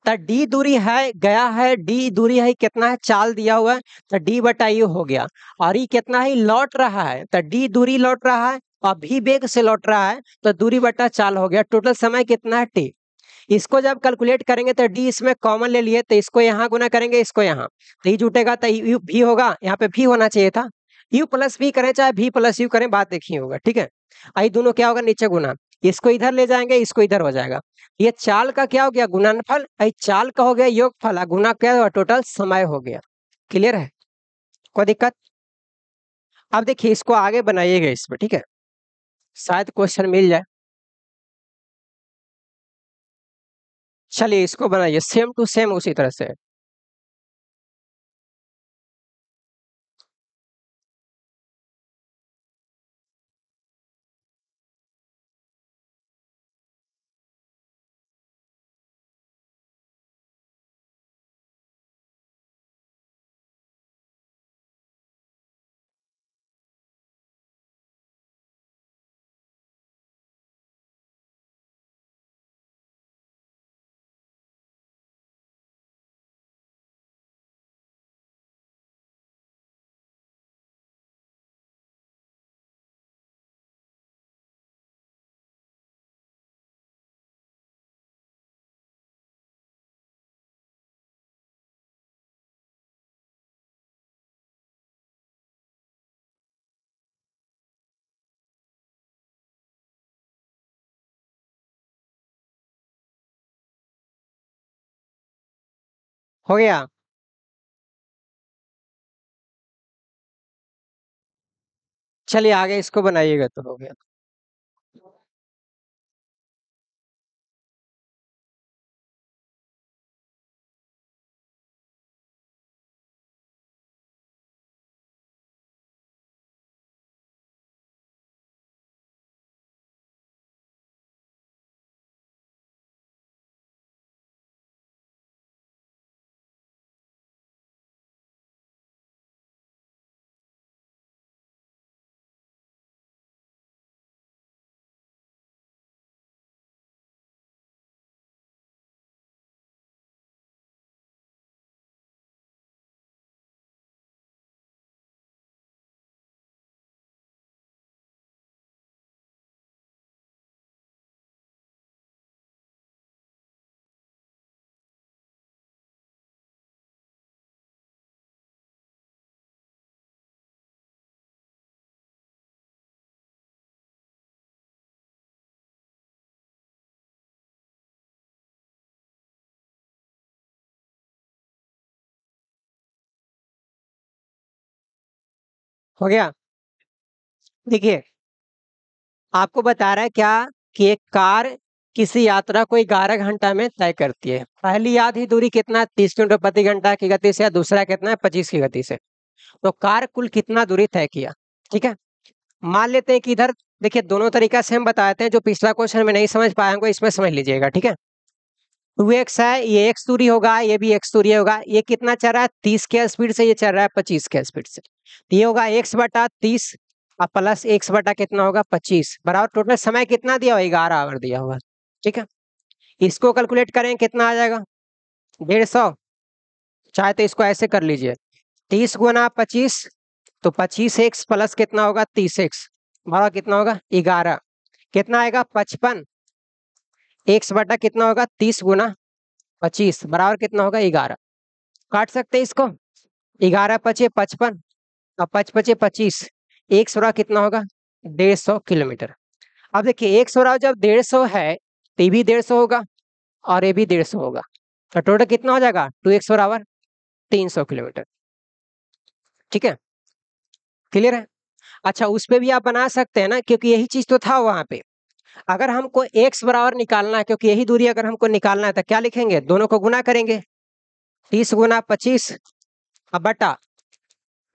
तो डी दूरी है गया है डी दूरी है कितना है चाल दिया हुआ है तो डी बटा यू हो गया और ये e कितना है लौट रहा है तो डी दूरी लौट रहा है और भी बेग से लौट रहा है तो दूरी बटा चाल हो गया टोटल समय कितना है टी इसको जब कैलकुलेट करेंगे तो डी इसमें कॉमन ले लिए तो इसको यहाँ गुना करेंगे इसको यहाँ तो ये e जुटेगा तो यू e भी होगा यहाँ पे भी होना चाहिए था यू प्लस वी करें चाहे वी प्लस यू करें बात देखिए होगा ठीक है आई दोनों क्या होगा नीचे गुना इसको इधर ले जाएंगे इसको इधर हो जाएगा ये चाल का क्या हो गया गुणनफल आई चाल का हो गया योगफल गुना क्या हुआ टोटल समय हो गया क्लियर है कोई दिक्कत अब देखिए इसको आगे बनाइएगा इस पर ठीक है शायद क्वेश्चन मिल जाए चलिए इसको बनाइए सेम टू सेम उसी तरह से हो गया चलिए आगे इसको बनाइएगा तो हो गया हो गया देखिए आपको बता रहा है क्या कि एक कार किसी यात्रा को ग्यारह घंटा में तय करती है पहली याद ही दूरी कितना तीस किलोमीटर प्रति घंटा की गति से या दूसरा कितना है पच्चीस की गति से तो कार कुल कितना दूरी तय किया ठीक है मान लेते हैं कि इधर देखिए दोनों तरीका से हम बताते हैं जो पिछला क्वेश्चन में नहीं समझ पाया हमको इसमें समझ लीजिएगा ठीक है टू तो एक्स है ये एक्स दूरी होगा ये भी एक्स दूरी होगा ये कितना चल रहा है तीस के स्पीड से ये चल रहा है पच्चीस के स्पीड से ये होगा एक्स बटा तीस और प्लस एक बटा कितना होगा पच्चीस बराबर टोटल समय कितना दिया हुआ ग्यारह आवर दिया हुआ ठीक है इसको कैलकुलेट करें कितना आ जाएगा डेढ़ सौ चाहे तो इसको ऐसे कर लीजिए तीस गुना पच्चीस तो पच्चीस एक्स प्लस कितना होगा तीस एक्स बराबर कितना होगा ग्यारह कितना आएगा पचपन एक्स बटा कितना होगा तीस गुना पच्चीस बराबर कितना होगा ग्यारह काट सकते इसको ग्यारह पचे पचपन पच पचे पच्चीस एक सौरा कितना होगा डेढ़ सौ किलोमीटर अब देखिए एक सौरा जब डेढ़ सौ है तो ये भी डेढ़ सौ होगा और ये भी डेढ़ सौ होगा तो टोटल कितना हो जाएगा टू एक्स बराबर तीन सौ किलोमीटर ठीक है क्लियर है अच्छा उस पर भी आप बना सकते हैं ना क्योंकि यही चीज तो था वहां पे अगर हमको एक्स बराबर निकालना है क्योंकि यही दूरी अगर हमको निकालना है तो क्या लिखेंगे दोनों को गुना करेंगे तीस गुना पच्चीस बटा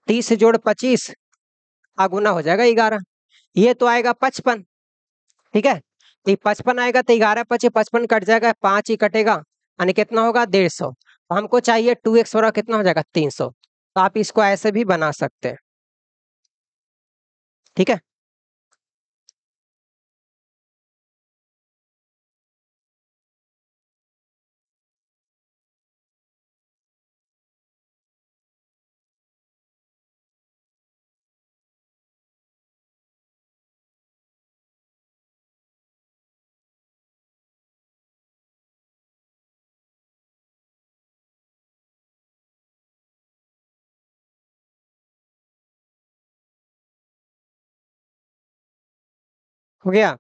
तीस जोड़ पच्चीस आगुना हो जाएगा ग्यारह ये तो आएगा पचपन ठीक है तो पचपन आएगा तो ग्यारह पच्चीस पचपन कट जाएगा पांच ही कटेगा यानी कितना होगा डेढ़ सौ तो हमको चाहिए टू एक्स वाला कितना हो जाएगा तीन सौ तो आप इसको ऐसे भी बना सकते हैं ठीक है हो गया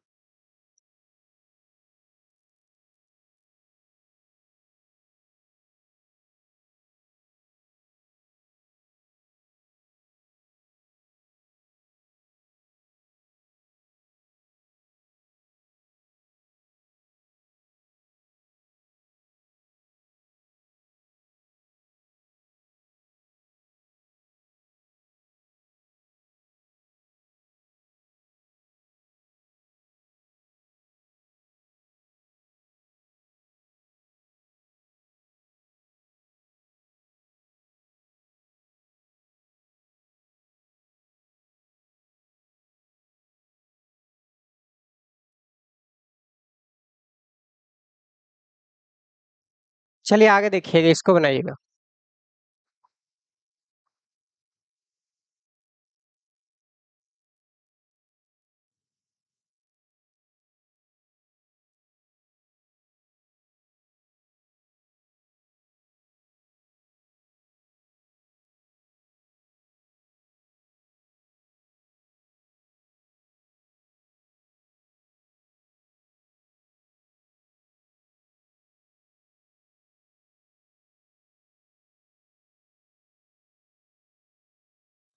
चलिए आगे देखिएगा इसको बनाइएगा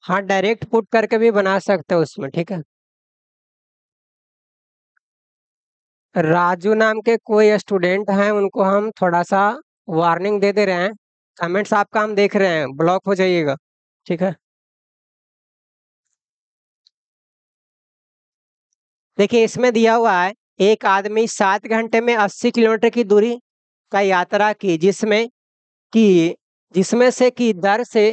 हाँ डायरेक्ट पुट करके भी बना सकते हो उसमें ठीक है राजू नाम के कोई स्टूडेंट हैं उनको हम थोड़ा सा वार्निंग दे दे रहे हैं कमेंट्स आपका हम देख रहे हैं ब्लॉक हो जाइएगा ठीक है देखिए इसमें दिया हुआ है एक आदमी सात घंटे में अस्सी किलोमीटर की दूरी का यात्रा की जिसमें कि जिसमें से कि दर से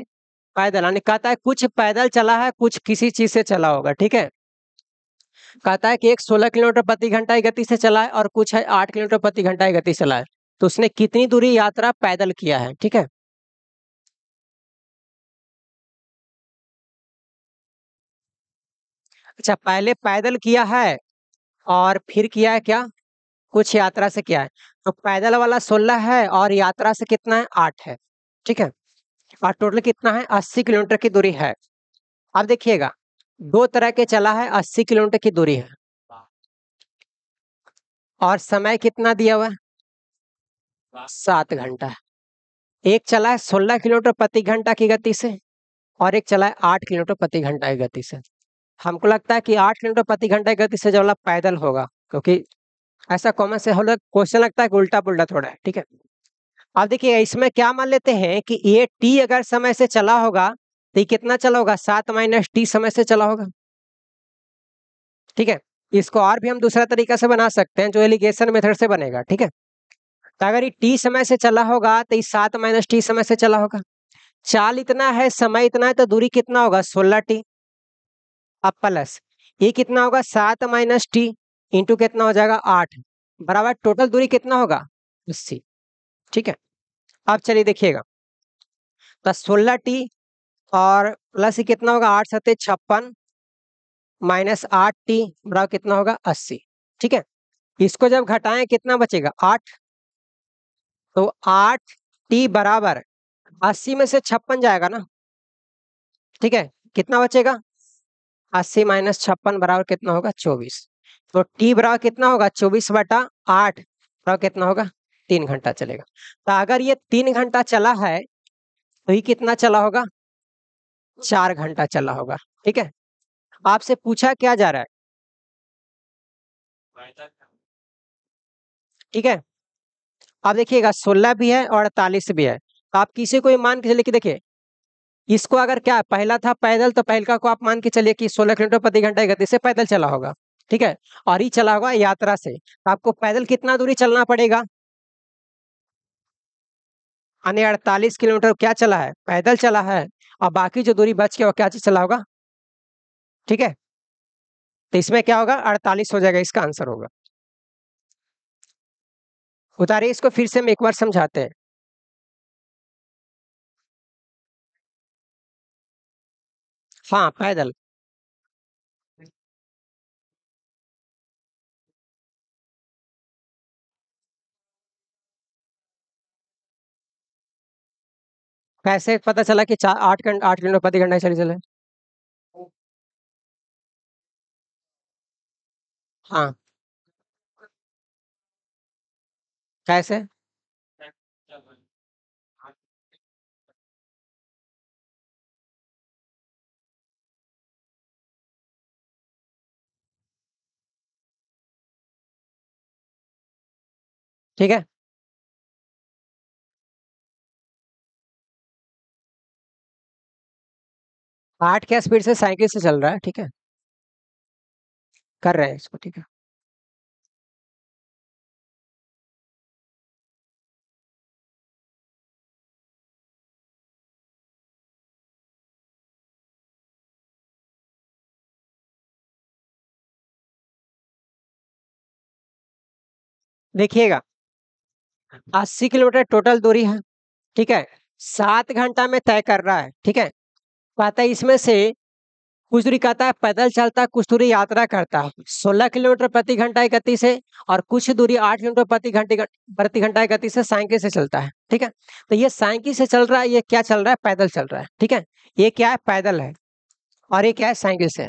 पैदल यानी कहता है कुछ पैदल चला है कुछ किसी चीज से चला होगा ठीक है कहता है कि एक सोलह किलोमीटर प्रति घंटा की गति से चला है और कुछ है आठ किलोमीटर प्रति घंटा की गति से चला है तो उसने कितनी दूरी यात्रा पैदल किया है ठीक है अच्छा पहले पैदल किया है और फिर किया है क्या कुछ यात्रा से किया है तो पैदल वाला सोलह है और यात्रा से कितना है आठ है ठीक है और टोटल कितना है अस्सी किलोमीटर की दूरी है अब देखिएगा दो तरह के चला है अस्सी किलोमीटर की दूरी है और समय कितना दिया हुआ है सात घंटा एक चला है सोलह किलोमीटर प्रति घंटा की गति से और एक चला है आठ किलोमीटर प्रति घंटा की गति से हमको लगता है कि आठ किलोमीटर प्रति घंटा की गति से जब पैदल होगा क्योंकि ऐसा कॉमन से हम लोग क्वेश्चन लगता है कि उल्टा पुल्टा थोड़ा है ठीक है अब देखिए इसमें क्या मान लेते हैं कि ये टी अगर समय से चला होगा तो ये कितना चला होगा सात माइनस टी समय से चला होगा ठीक है इसको और भी हम दूसरा तरीका से बना सकते हैं जो एलिगेशन मेथड से बनेगा ठीक है तो अगर ये टी समय से चला होगा तो ये सात माइनस टी समय से चला होगा चाल इतना है समय इतना है तो दूरी कितना होगा सोलह टी अब प्लस ये कितना होगा सात माइनस टी इंटू कितना हो जाएगा आठ बराबर टोटल दूरी कितना होगा अस्सी ठीक है अब चलिए देखिएगा प्लस सोलह टी और प्लस ही कितना होगा आठ सत्य छप्पन माइनस आठ टी बराबर कितना होगा अस्सी ठीक है इसको जब घटाएं कितना बचेगा आठ तो आठ टी बराबर अस्सी में से छप्पन जाएगा ना ठीक है कितना बचेगा अस्सी माइनस छप्पन बराबर कितना होगा चौबीस तो टी बराबर कितना होगा चौबीस बटा आठ बराबर कितना होगा तीन घंटा चलेगा तो अगर ये तीन घंटा चला है तो ये कितना चला होगा चार घंटा चला होगा ठीक है आपसे पूछा क्या जा रहा है ठीक है आप देखिएगा सोलह भी है और अड़तालीस भी है तो आप किसी को मान के चलिए कि देखिए इसको अगर क्या पहला था पैदल तो पहलका को आप मान के चलिए कि सोलह किलोमीटर प्रति घंटा की गति से पैदल चला होगा ठीक है और ये चला होगा यात्रा से आपको पैदल कितना दूरी चलना पड़ेगा यानी अड़तालीस किलोमीटर क्या चला है पैदल चला है और बाकी जो दूरी बच के वो क्या चीज चला होगा ठीक है तो इसमें क्या होगा अड़तालीस हो जाएगा इसका आंसर होगा उतारे इसको फिर से हम एक बार समझाते हैं हाँ पैदल कैसे पता चला कि चार आठ घंटे आठ घंटे प्रति घंटा चली चले हाँ कैसे ठीक है आठ क्या स्पीड से साइकिल से चल रहा है ठीक है कर रहे हैं इसको ठीक है देखिएगा अस्सी किलोमीटर टोटल दूरी है ठीक है सात घंटा में तय कर रहा है ठीक है कहता है इसमें से कुछ दूरी कहता है पैदल चलता कुछ दूरी यात्रा करता है सोलह किलोमीटर प्रति घंटा की गति से और कुछ दूरी आठ किलोमीटर प्रति घंटे प्रति घंटा की गति से साइकिल से चलता है ठीक है तो ये साइकिल से चल रहा है ये क्या चल रहा है पैदल चल रहा है ठीक है ये क्या है पैदल है और ये क्या है साइकिल से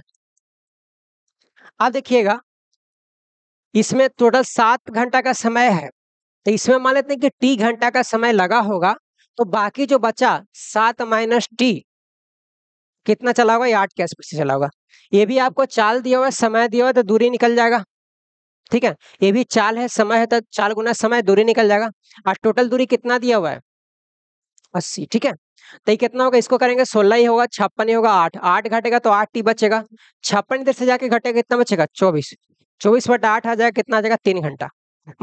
अब देखिएगा इसमें टोटल सात घंटा का समय है तो इसमें मान लेते हैं कि टी घंटा का समय लगा होगा तो बाकी जो बचा सात माइनस टी कितना चला होगा ये आठ के स्पीड से चला होगा ये भी आपको चाल दिया हुआ समय दिया हुआ तो दूरी निकल जाएगा ठीक है ये भी चाल है समय है तो चाल गुना समय दूरी निकल जाएगा और टोटल दूरी कितना दिया हुआ है अस्सी ठीक है तो ये कितना होगा इसको करेंगे सोलह ही होगा छप्पन ही होगा आठ आठ घटेगा तो आठ ही बचेगा छप्पन इधर से जाके घटेगा कितना बचेगा चौबीस चौबीस बट आठ आ जाएगा कितना आ जाएगा तीन घंटा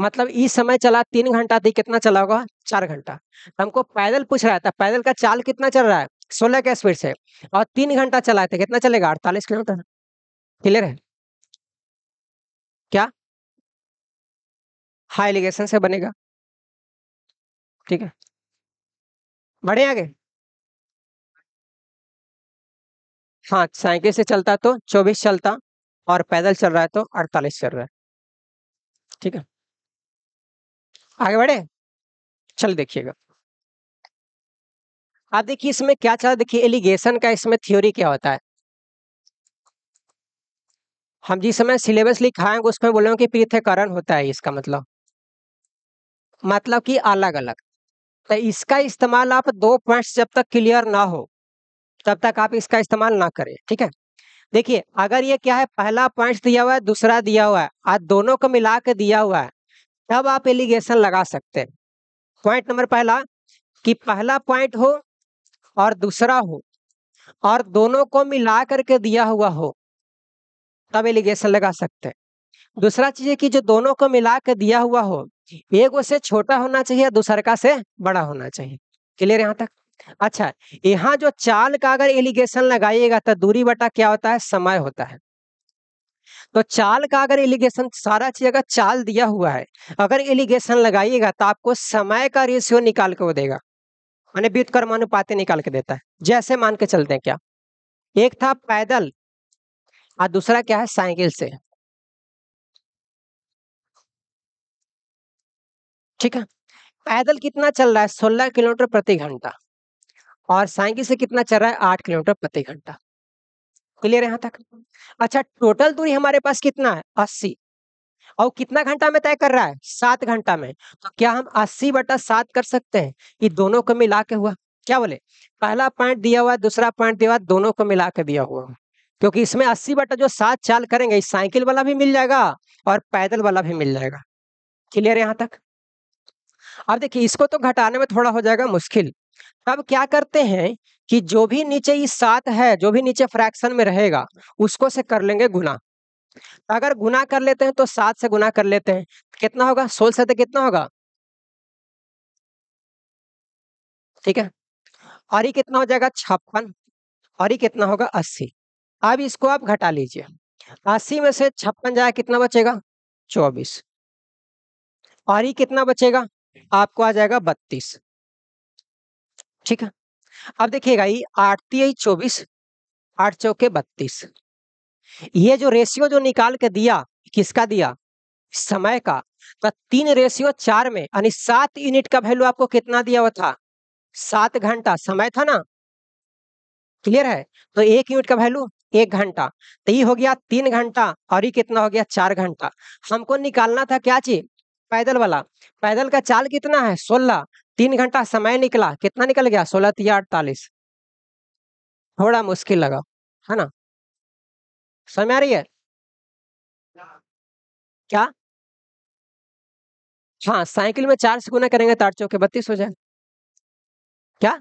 मतलब इस समय चला तीन घंटा थी तो कितना चला होगा चार घंटा हमको पैदल पूछ रहा था तो पैदल का चाल कितना चल रहा है सोलह के स्पीड से और तीन घंटा चलाए थे कितना चलेगा अड़तालीस किलोमीटर क्लियर है क्या हाई एलिगेशन से बनेगा ठीक है बढ़े आगे हाँ साइकिल से चलता तो चौबीस चलता और पैदल चल रहा है तो अड़तालीस चल रहा है ठीक है आगे बढ़े चल देखिएगा आप हाँ, देखिए इसमें क्या चला देखिए एलिगेशन का इसमें थ्योरी क्या होता है हम जिस समय सिलेबस लिखाएंगे उसमें बोले कि पृथ्यकरण होता है इसका मतलब मतलब कि अलग अलग तो इसका इस्तेमाल आप दो पॉइंट्स जब तक क्लियर ना हो तब तक आप इसका इस्तेमाल ना करें ठीक है देखिए अगर ये क्या है पहला पॉइंट दिया हुआ है दूसरा दिया हुआ है आज दोनों को मिला के दिया हुआ है तब आप एलिगेशन लगा सकते हैं पॉइंट नंबर पहला कि पहला पॉइंट हो और दूसरा हो और दोनों को मिला करके दिया हुआ हो तब एलिगेशन लगा सकते हैं दूसरा चीज है कि जो दोनों को मिला के दिया हुआ हो एक उसे छोटा होना चाहिए दूसर का से बड़ा होना चाहिए क्लियर यहाँ तक अच्छा यहाँ जो चाल का अगर एलिगेशन लगाइएगा तो दूरी बटा क्या होता है समय होता है तो चाल का अगर एलिगेशन सारा चीज अगर चाल दिया हुआ है अगर एलिगेशन लगाइएगा तो आपको समय का रेशियो निकाल के वो देगा माने व्युत्कर्मानुपातें निकाल के देता है जैसे मान के चलते हैं क्या एक था पैदल और दूसरा क्या है साइकिल से ठीक है पैदल कितना चल रहा है सोलह किलोमीटर प्रति घंटा और साइकिल से कितना चल रहा है आठ किलोमीटर प्रति घंटा क्लियर यहां तक अच्छा टोटल दूरी हमारे पास कितना है अस्सी और कितना घंटा में तय कर रहा है सात घंटा में तो क्या हम अस्सी बटा सात कर सकते हैं ये दोनों को मिला के हुआ क्या बोले पहला पॉइंट दिया हुआ दूसरा पॉइंट दिया हुआ दोनों को मिला के दिया हुआ क्योंकि इसमें अस्सी बटा जो सात चाल करेंगे साइकिल वाला भी मिल जाएगा और पैदल वाला भी मिल जाएगा क्लियर यहाँ तक अब देखिए इसको तो घटाने में थोड़ा हो जाएगा मुश्किल तब क्या करते हैं कि जो भी नीचे ये सात है जो भी नीचे फ्रैक्शन में रहेगा उसको से कर लेंगे गुना तो अगर गुना कर लेते हैं तो सात से गुना कर लेते हैं तो कितना होगा सोलह से तो कितना होगा ठीक है और ये कितना हो जाएगा छप्पन और ये कितना होगा अस्सी अब इसको आप घटा लीजिए अस्सी में से छप्पन जाए कितना बचेगा चौबीस और ये कितना बचेगा आपको आ जाएगा बत्तीस ठीक है अब देखिएगा ये आठती चौबीस आठ चौके बत्तीस ये जो रेशियो जो निकाल के दिया किसका दिया समय का तो तीन रेशियो चार में यानी सात यूनिट का वैल्यू आपको कितना दिया हुआ था सात घंटा समय था ना क्लियर है तो एक यूनिट का वैल्यू एक घंटा तो ये हो गया तीन घंटा और ये कितना हो गया चार घंटा हमको निकालना था क्या चीज पैदल वाला पैदल का चाल कितना है सोलह तीन घंटा समय निकला कितना निकल गया सोलह तीन अड़तालीस थोड़ा मुश्किल लगा है ना समझ में आ रही है क्या हाँ साइकिल में चार से गुना करेंगे तार तो चौके बत्तीस हो जाए क्या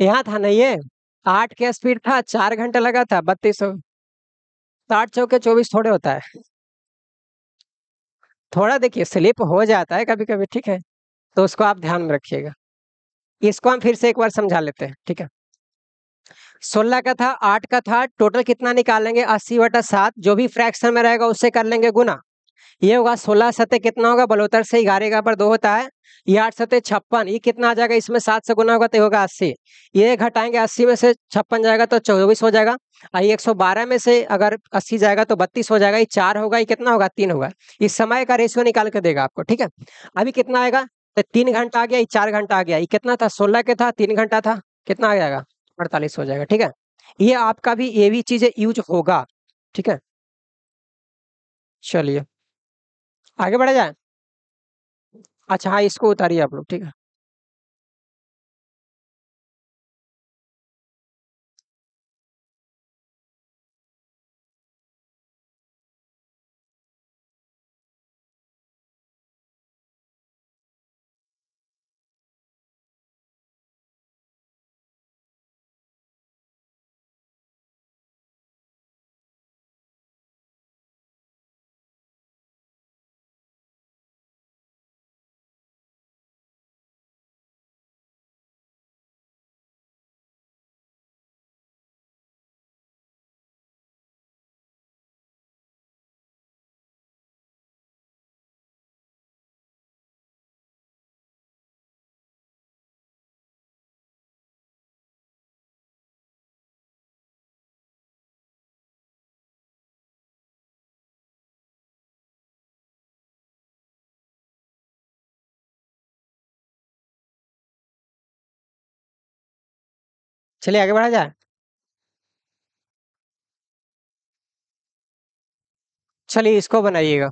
यहाँ था नहीं है आठ के स्पीड था चार घंटे लगा था बत्तीस सौ तो चौके चौबीस थोड़े होता है थोड़ा देखिए स्लिप हो जाता है कभी कभी ठीक है तो उसको आप ध्यान में रखिएगा इसको हम फिर से एक बार समझा लेते हैं ठीक है सोलह का था आठ का था टोटल कितना निकालेंगे अस्सी वटा सात जो भी फ्रैक्शन में रहेगा उससे कर लेंगे गुना ये होगा सोलह सतह कितना होगा बलोतर से ग्यारह का पर दो होता है ये आठ सतह छप्पन ये कितना आ जाएगा इसमें सात से गुना होगा तो होगा अस्सी ये घटाएंगे अस्सी में से छप्पन जाएगा तो चौबीस हो जाएगा और ये एक सौ बारह में से अगर अस्सी जाएगा तो बत्तीस हो जाएगा ये चार होगा ये कितना होगा तीन होगा इस समय का रेशियो निकाल के देगा आपको ठीक है अभी कितना आएगा तो तीन घंटा आ गया ये चार घंटा आ गया ये कितना था सोलह के था तीन घंटा था कितना आ जाएगा अड़तालीस हो जाएगा ठीक है ये आपका भी ये भी चीजें यूज होगा ठीक है चलिए आगे बढ़ा जाए अच्छा हाँ इसको उतारिए आप लोग ठीक है चलिए आगे बढ़ा जाए चलिए इसको बनाइएगा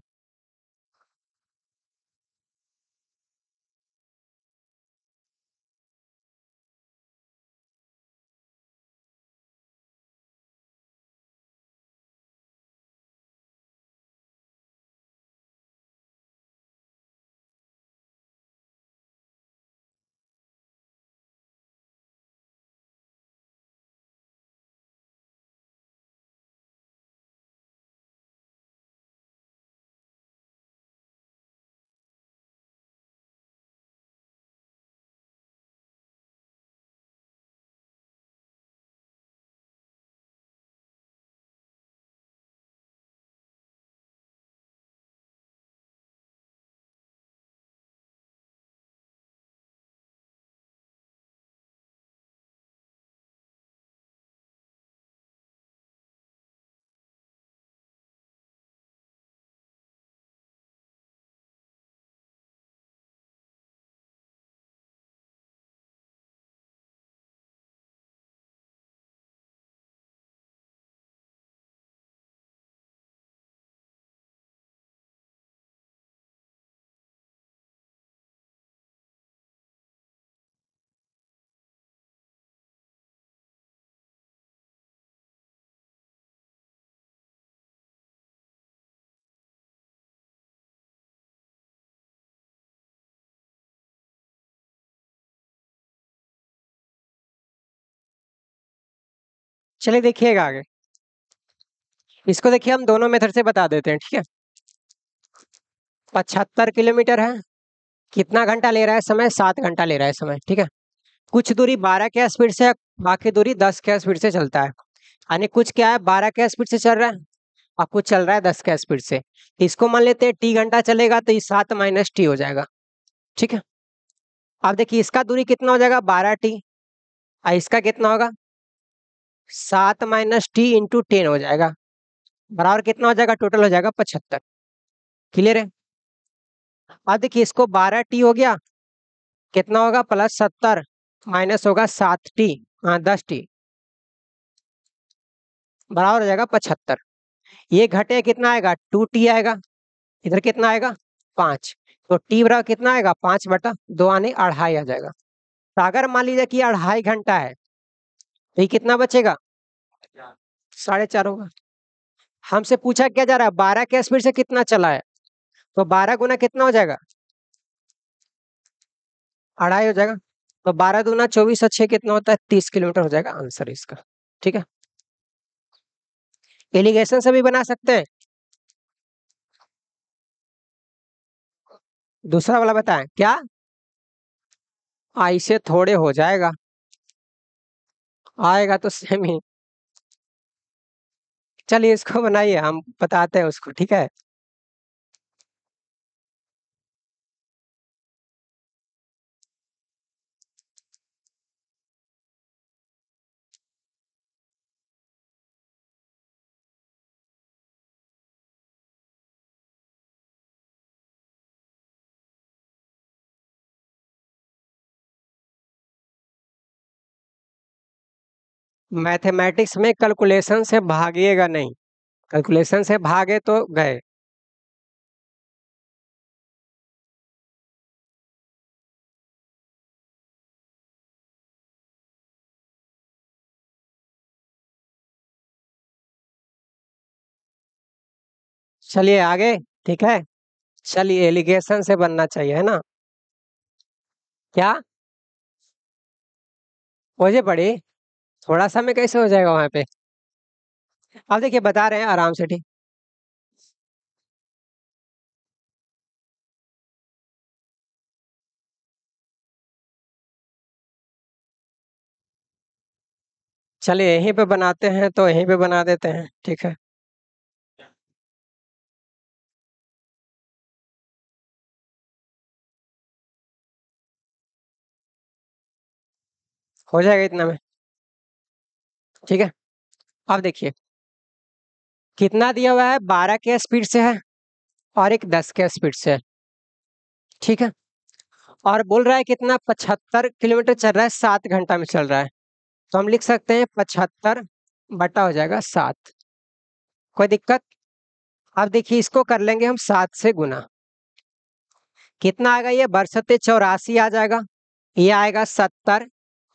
चलिए देखिएगा आगे इसको देखिए हम दोनों मेथड से बता देते हैं ठीक है पचहत्तर किलोमीटर है कितना घंटा ले रहा है समय सात घंटा ले रहा है समय ठीक है कुछ दूरी बारह के स्पीड से बाकी दूरी दस के स्पीड से चलता है यानी कुछ क्या है बारह के स्पीड से चल रहा है और कुछ चल रहा है दस के स्पीड से तो इसको मान लेते हैं टी घंटा चलेगा तो ये सात माइनस टी हो जाएगा ठीक है अब देखिए इसका दूरी कितना हो जाएगा बारह टी और इसका कितना होगा सात माइनस टी इंटू टेन हो जाएगा बराबर कितना हो जाएगा टोटल हो जाएगा पचहत्तर क्लियर है अब देखिए इसको बारह टी हो गया कितना होगा प्लस सत्तर माइनस होगा सात टी हाँ दस टी बराबर हो जाएगा पचहत्तर ये घटे कितना आएगा टू टी आएगा इधर कितना आएगा पाँच तो टी बराबर कितना आएगा पाँच बटा दो आने अढ़ाई आ जाएगा तो अगर मान लीजिए कि अढ़ाई घंटा है तो ये कितना बचेगा साढ़े चार होगा हमसे पूछा क्या जा रहा है बारह के स्पीड से कितना चला है तो बारह गुना कितना हो जाएगा अढ़ाई हो जाएगा तो बारह गुना चौबीस और छह कितना होता है तीस किलोमीटर हो जाएगा आंसर इसका ठीक है एलिगेशन से भी बना सकते हैं दूसरा वाला बताएं क्या आई से थोड़े हो जाएगा आएगा तो सेम ही चलिए इसको बनाइए हम बताते हैं उसको ठीक है मैथमेटिक्स में कैलकुलेशन से भागिएगा नहीं कैलकुलेशन से भागे तो गए चलिए आगे ठीक है चलिए एलिगेशन से बनना चाहिए है ना क्या वजह बड़ी थोड़ा सा में कैसे हो जाएगा वहाँ पे आप देखिए बता रहे हैं आराम से ठीक चलिए यहीं पे बनाते हैं तो यहीं पे बना देते हैं ठीक है हो जाएगा इतना में ठीक है अब देखिए कितना दिया हुआ है बारह के स्पीड से है और एक दस के स्पीड से है ठीक है और बोल रहा है कितना पचहत्तर किलोमीटर चल रहा है सात घंटा में चल रहा है तो हम लिख सकते हैं पचहत्तर बटा हो जाएगा सात कोई दिक्कत अब देखिए इसको कर लेंगे हम सात से गुना कितना आएगा ये बरसते चौरासी आ जाएगा ये आएगा सत्तर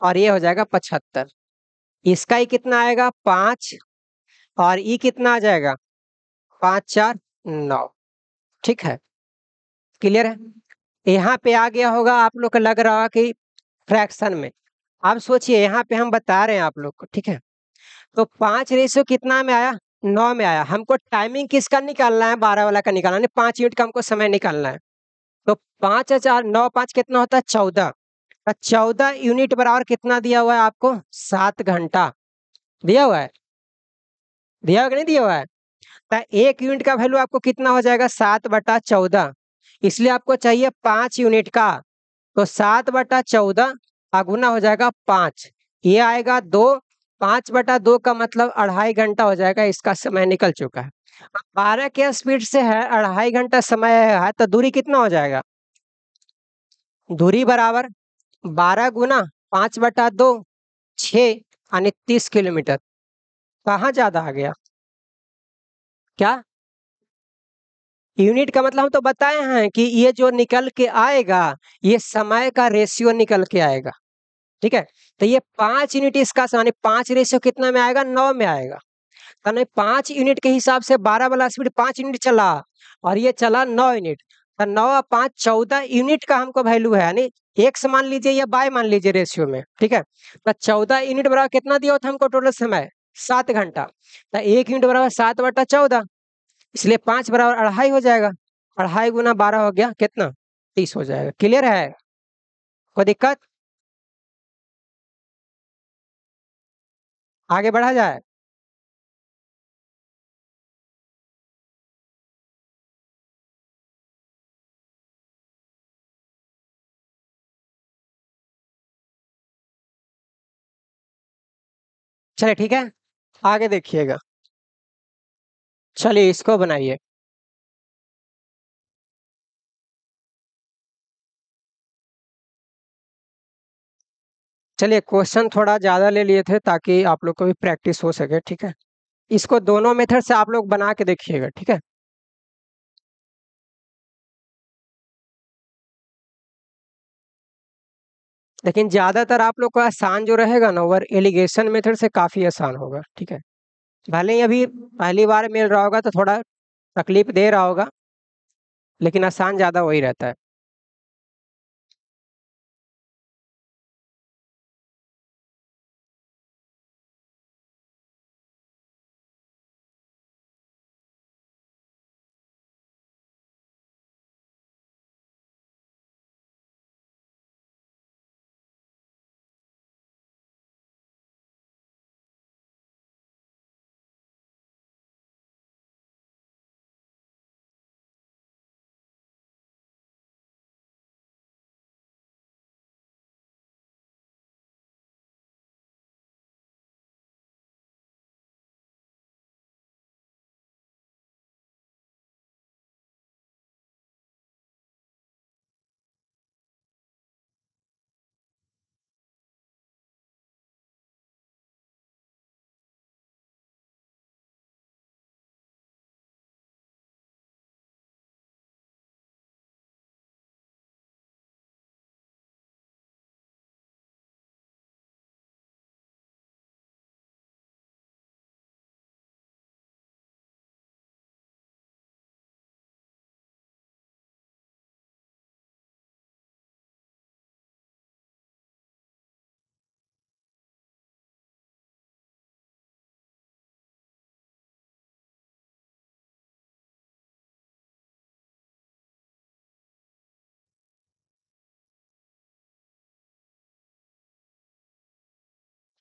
और ये हो जाएगा पचहत्तर इसका ही कितना आएगा पांच और ई कितना आ जाएगा पांच चार नौ ठीक है क्लियर है यहाँ पे आ गया होगा आप लोग का लग रहा कि फ्रैक्शन में आप सोचिए यहाँ पे हम बता रहे हैं आप लोग को ठीक है तो पांच रेशियो कितना में आया नौ में आया हमको टाइमिंग किसका निकालना है बारह वाला का निकालना है पांच यूनिट का हमको समय निकालना है तो पांच हजार नौ पांच कितना होता है चौदह चौदह यूनिट बराबर कितना दिया हुआ है आपको सात घंटा दिया हुआ है दिया हुआ कि नहीं दिया हुआ है तो एक यूनिट का वैल्यू आपको कितना हो जाएगा सात बटा चौदह इसलिए आपको चाहिए पांच यूनिट का तो सात बटा चौदह अगुना हो जाएगा पांच ये आएगा दो पांच बटा दो का मतलब अढ़ाई घंटा हो जाएगा इसका समय निकल चुका है बारह के स्पीड से है अढ़ाई घंटा समय है तो दूरी कितना हो जाएगा दूरी बराबर बारह गुना पाँच बटा दो छः यानी तीस किलोमीटर कहाँ ज़्यादा आ गया क्या यूनिट का मतलब हम तो बताए हैं कि ये जो निकल के आएगा ये समय का रेशियो निकल के आएगा ठीक है तो ये पांच यूनिट इसका यानी पांच रेशियो कितना में आएगा नौ में आएगा तो नहीं पांच यूनिट के हिसाब से बारह वाला स्पीड पांच यूनिट चला और ये चला नौ यूनिट तो नौ पांच चौदह यूनिट का हमको वैल्यू है यानी एक्स मान लीजिए या बाय मान लीजिए रेशियो में ठीक है तो चौदह यूनिट बराबर कितना दिया होता हमको टोटल समय सात घंटा तो एक यूनिट बराबर सात बटा चौदह इसलिए पांच बराबर अढ़ाई हो जाएगा अढ़ाई गुना बारह हो गया कितना तीस हो जाएगा क्लियर है कोई दिक्कत आगे बढ़ा जाए चले ठीक है आगे देखिएगा चलिए इसको बनाइए चलिए क्वेश्चन थोड़ा ज़्यादा ले लिए थे ताकि आप लोग को भी प्रैक्टिस हो सके ठीक है इसको दोनों मेथड से आप लोग बना के देखिएगा ठीक है लेकिन ज़्यादातर आप लोग का आसान जो रहेगा ना ओवर एलिगेशन मेथड से काफ़ी आसान होगा ठीक है भले ही अभी पहली बार मिल रहा होगा तो थोड़ा तकलीफ दे रहा होगा लेकिन आसान ज़्यादा वही रहता है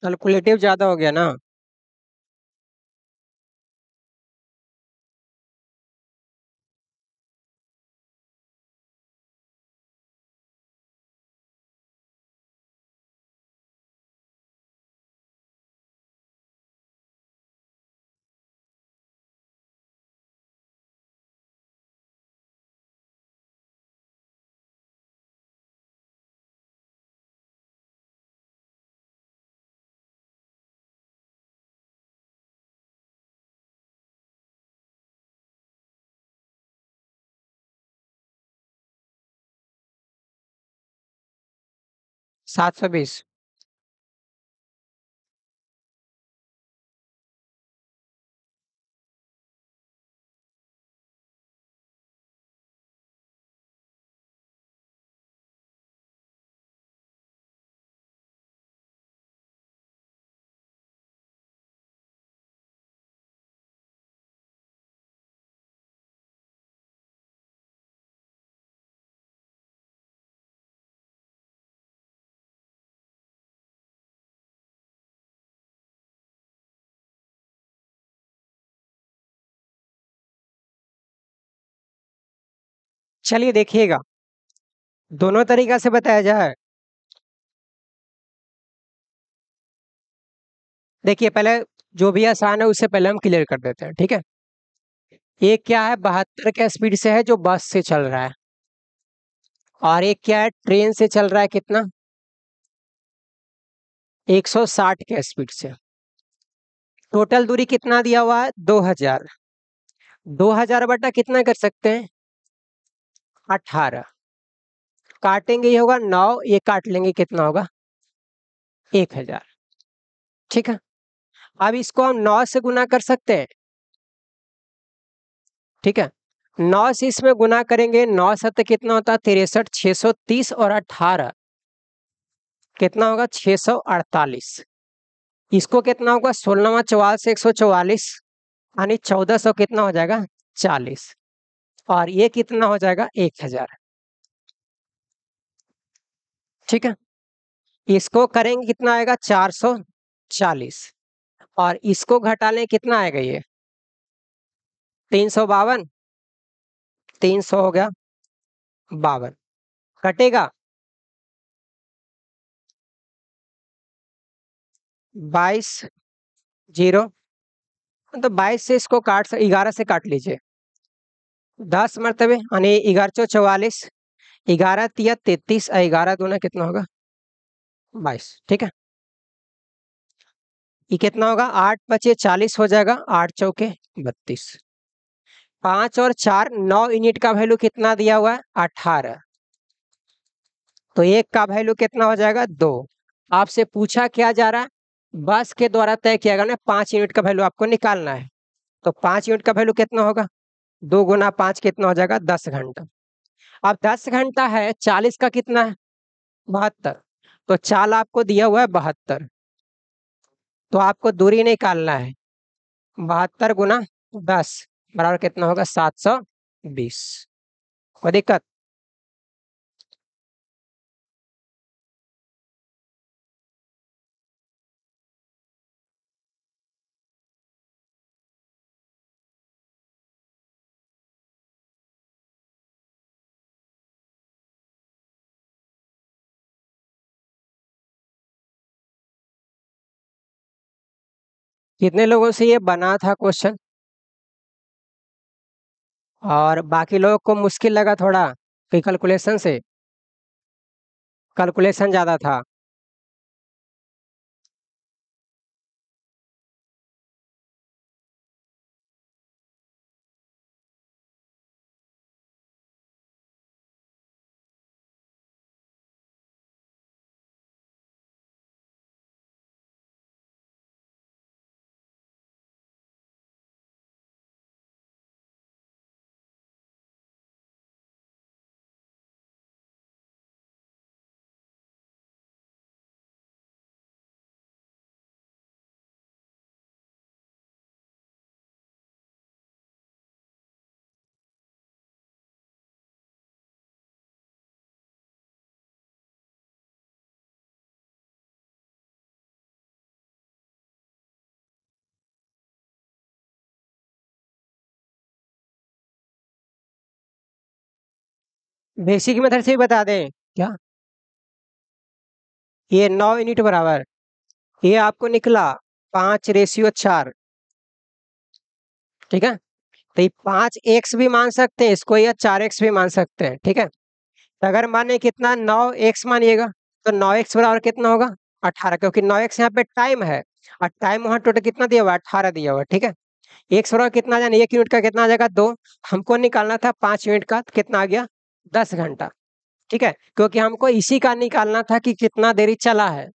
कैलकुलेटिव ज्यादा हो गया ना सात सौ बीस चलिए देखिएगा दोनों तरीका से बताया जाए देखिए पहले जो भी आसान है उससे पहले हम क्लियर कर देते हैं ठीक है एक क्या है बहत्तर के स्पीड से है जो बस से चल रहा है और एक क्या है ट्रेन से चल रहा है कितना 160 के स्पीड से टोटल दूरी कितना दिया हुआ है 2000 2000 बटा कितना कर सकते हैं अठारह काटेंगे ये होगा नौ ये काट लेंगे कितना होगा एक हजार ठीक है अब इसको हम नौ से गुना कर सकते हैं ठीक है नौ से इसमें गुना करेंगे नौ सत कितना होता है तिरसठ छह सौ तीस और अठारह कितना होगा छह सौ अड़तालीस इसको कितना होगा सोलहवा चौवालीस एक सौ चौवालीस यानी चौदह सौ कितना हो जाएगा चालीस और ये कितना हो जाएगा एक हजार ठीक है इसको करेंगे कितना आएगा चार सौ चालीस और इसको घटा लें कितना आएगा ये तीन सौ बावन तीन सौ हो गया बावन कटेगा बाईस जीरो तो बाईस से इसको काट ग्यारह से काट लीजिए दस मरतबे यानी ग्यारह सौ चौवालीस ग्यारह तिया तैतीस और ग्यारह दोना कितना होगा बाईस ठीक है ये कितना होगा आठ पचे चालीस हो जाएगा आठ चौके बत्तीस पांच और चार नौ यूनिट का वैल्यू कितना दिया हुआ है अठारह तो एक का वैल्यू कितना हो जाएगा दो आपसे पूछा क्या जा रहा है बस के द्वारा तय किया गया ना पांच यूनिट का वैल्यू आपको निकालना है तो पांच यूनिट का वैल्यू कितना होगा दो गुना पांच कितना हो जाएगा दस घंटा अब दस घंटा है चालीस का कितना है बहत्तर तो चाल आपको दिया हुआ है बहत्तर तो आपको दूरी निकालना है बहत्तर गुना दस बराबर कितना होगा सात सौ बीस कोई दिक्कत कितने लोगों से ये बना था क्वेश्चन और बाकी लोगों को मुश्किल लगा थोड़ा कि कैलकुलेशन से कैलकुलेशन ज़्यादा था बेसिक मेथड से ही बता दें क्या ये नौ यूनिट बराबर ये आपको निकला पांच रेशियो चार ठीक है तो ये पांच एक्स भी मान सकते हैं इसको या चार एक्स भी मान सकते हैं ठीक है तो अगर माने कितना नौ एक्स मानिएगा तो नौ एक्स बराबर कितना होगा अठारह क्योंकि नौ एक्स यहाँ पे टाइम है और टाइम वहां टोटल कितना दिया हुआ अठारह दिया हुआ ठीक है एक्स बराबर कितना जाना एक यूनिट का कितना आ जाएगा दो हमको निकालना था पांच यूनिट का तो कितना आ गया दस हाँ। घंटा ठीक है क्योंकि हमको इसी का निकालना था कि कितना देरी चला है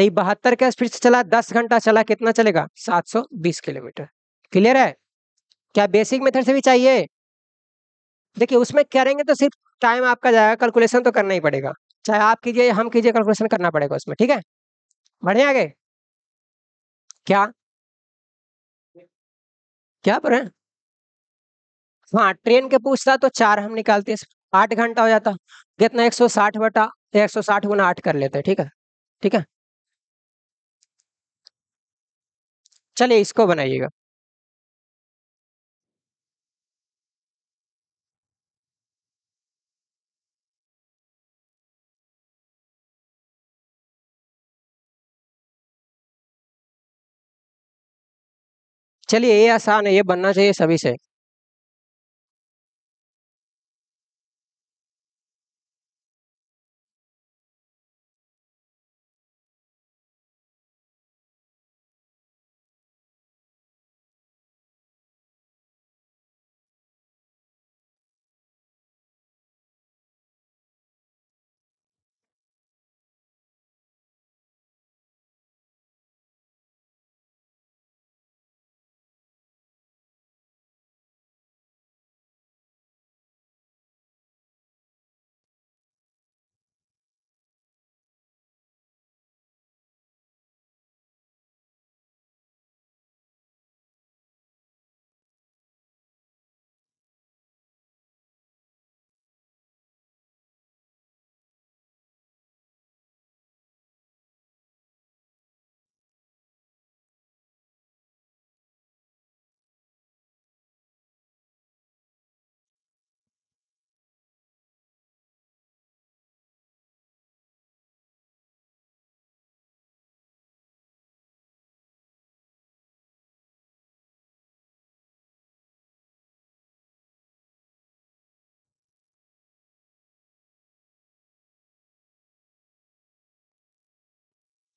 ये बहत्तर के स्पीड से चला दस घंटा चला कितना चलेगा सात सौ बीस किलोमीटर क्लियर है क्या बेसिक मेथड से भी चाहिए देखिए उसमें करेंगे तो सिर्फ टाइम आपका जाएगा कैलकुलेशन तो करना ही पड़ेगा चाहे आप कीजिए हम कीजिए कैलकुलेशन करना पड़ेगा उसमें ठीक है बढ़े आगे क्या क्या पर हाँ ट्रेन के पूछता तो चार हम निकालते हैं आठ घंटा हो जाता कितना एक सौ साठ बटा एक सौ साठ गुना आठ कर लेते हैं ठीक है ठीक है चलिए इसको बनाइएगा चलिए ये आसान है ये बनना चाहिए सभी से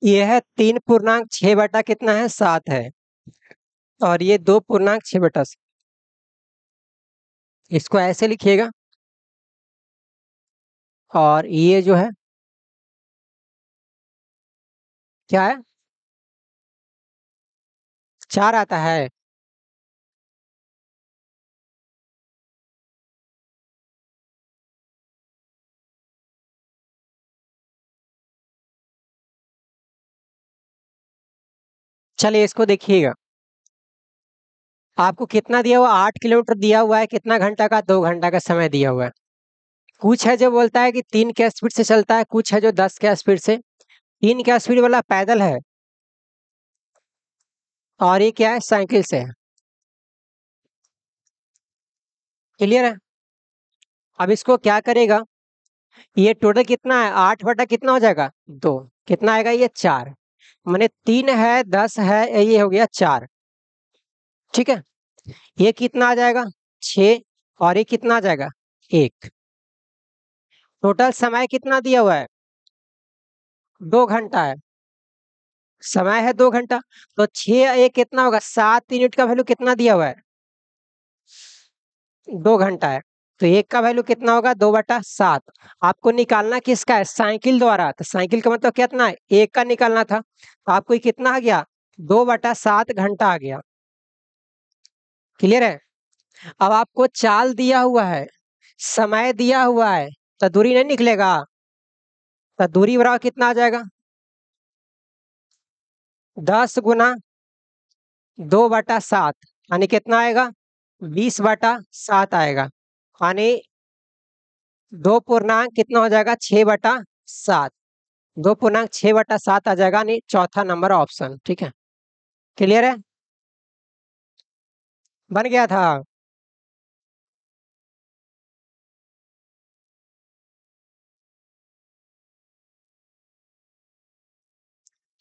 यह तीन पूर्णांक छ बटा कितना है सात है और ये दो पूर्णांक छ बटा इसको ऐसे लिखिएगा और ये जो है क्या है चार आता है चलिए इसको देखिएगा आपको कितना दिया हुआ आठ किलोमीटर दिया हुआ है कितना घंटा का दो घंटा का समय दिया हुआ है कुछ है जो बोलता है कि तीन के स्पीड से चलता है कुछ है जो दस के स्पीड से तीन के स्पीड वाला पैदल है और ये क्या है साइकिल से है क्लियर है अब इसको क्या करेगा ये टोटल कितना है आठ बटा कितना हो जाएगा दो कितना आएगा ये चार मैंने तीन है दस है ये हो गया चार ठीक है ये कितना आ जाएगा छ और ये कितना आ जाएगा एक टोटल समय कितना दिया हुआ है दो घंटा है समय है दो घंटा तो छ एक कितना होगा सात यूनिट का वैल्यू कितना दिया हुआ है दो घंटा है तो एक का वैल्यू कितना होगा दो बटा सात आपको निकालना किसका है साइकिल द्वारा तो साइकिल का मतलब कितना है एक का निकालना था तो आपको कितना आ गया दो बटा सात घंटा आ गया क्लियर है अब आपको चाल दिया हुआ है समय दिया हुआ है तो दूरी नहीं निकलेगा तो दूरी बराबर कितना आ जाएगा दस गुना दो बटा सात यानी कितना आएगा बीस बटा सात आएगा यानी दो पूर्णांक कितना हो जाएगा छ बटा सात दो पूर्णांक छ बटा सात आ जाएगा यानी चौथा नंबर ऑप्शन ठीक है क्लियर है बन गया था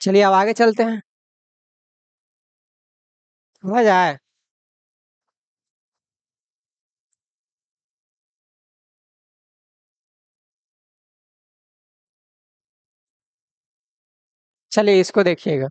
चलिए अब आगे चलते हैं हो जाए चलिए इसको देखिएगा।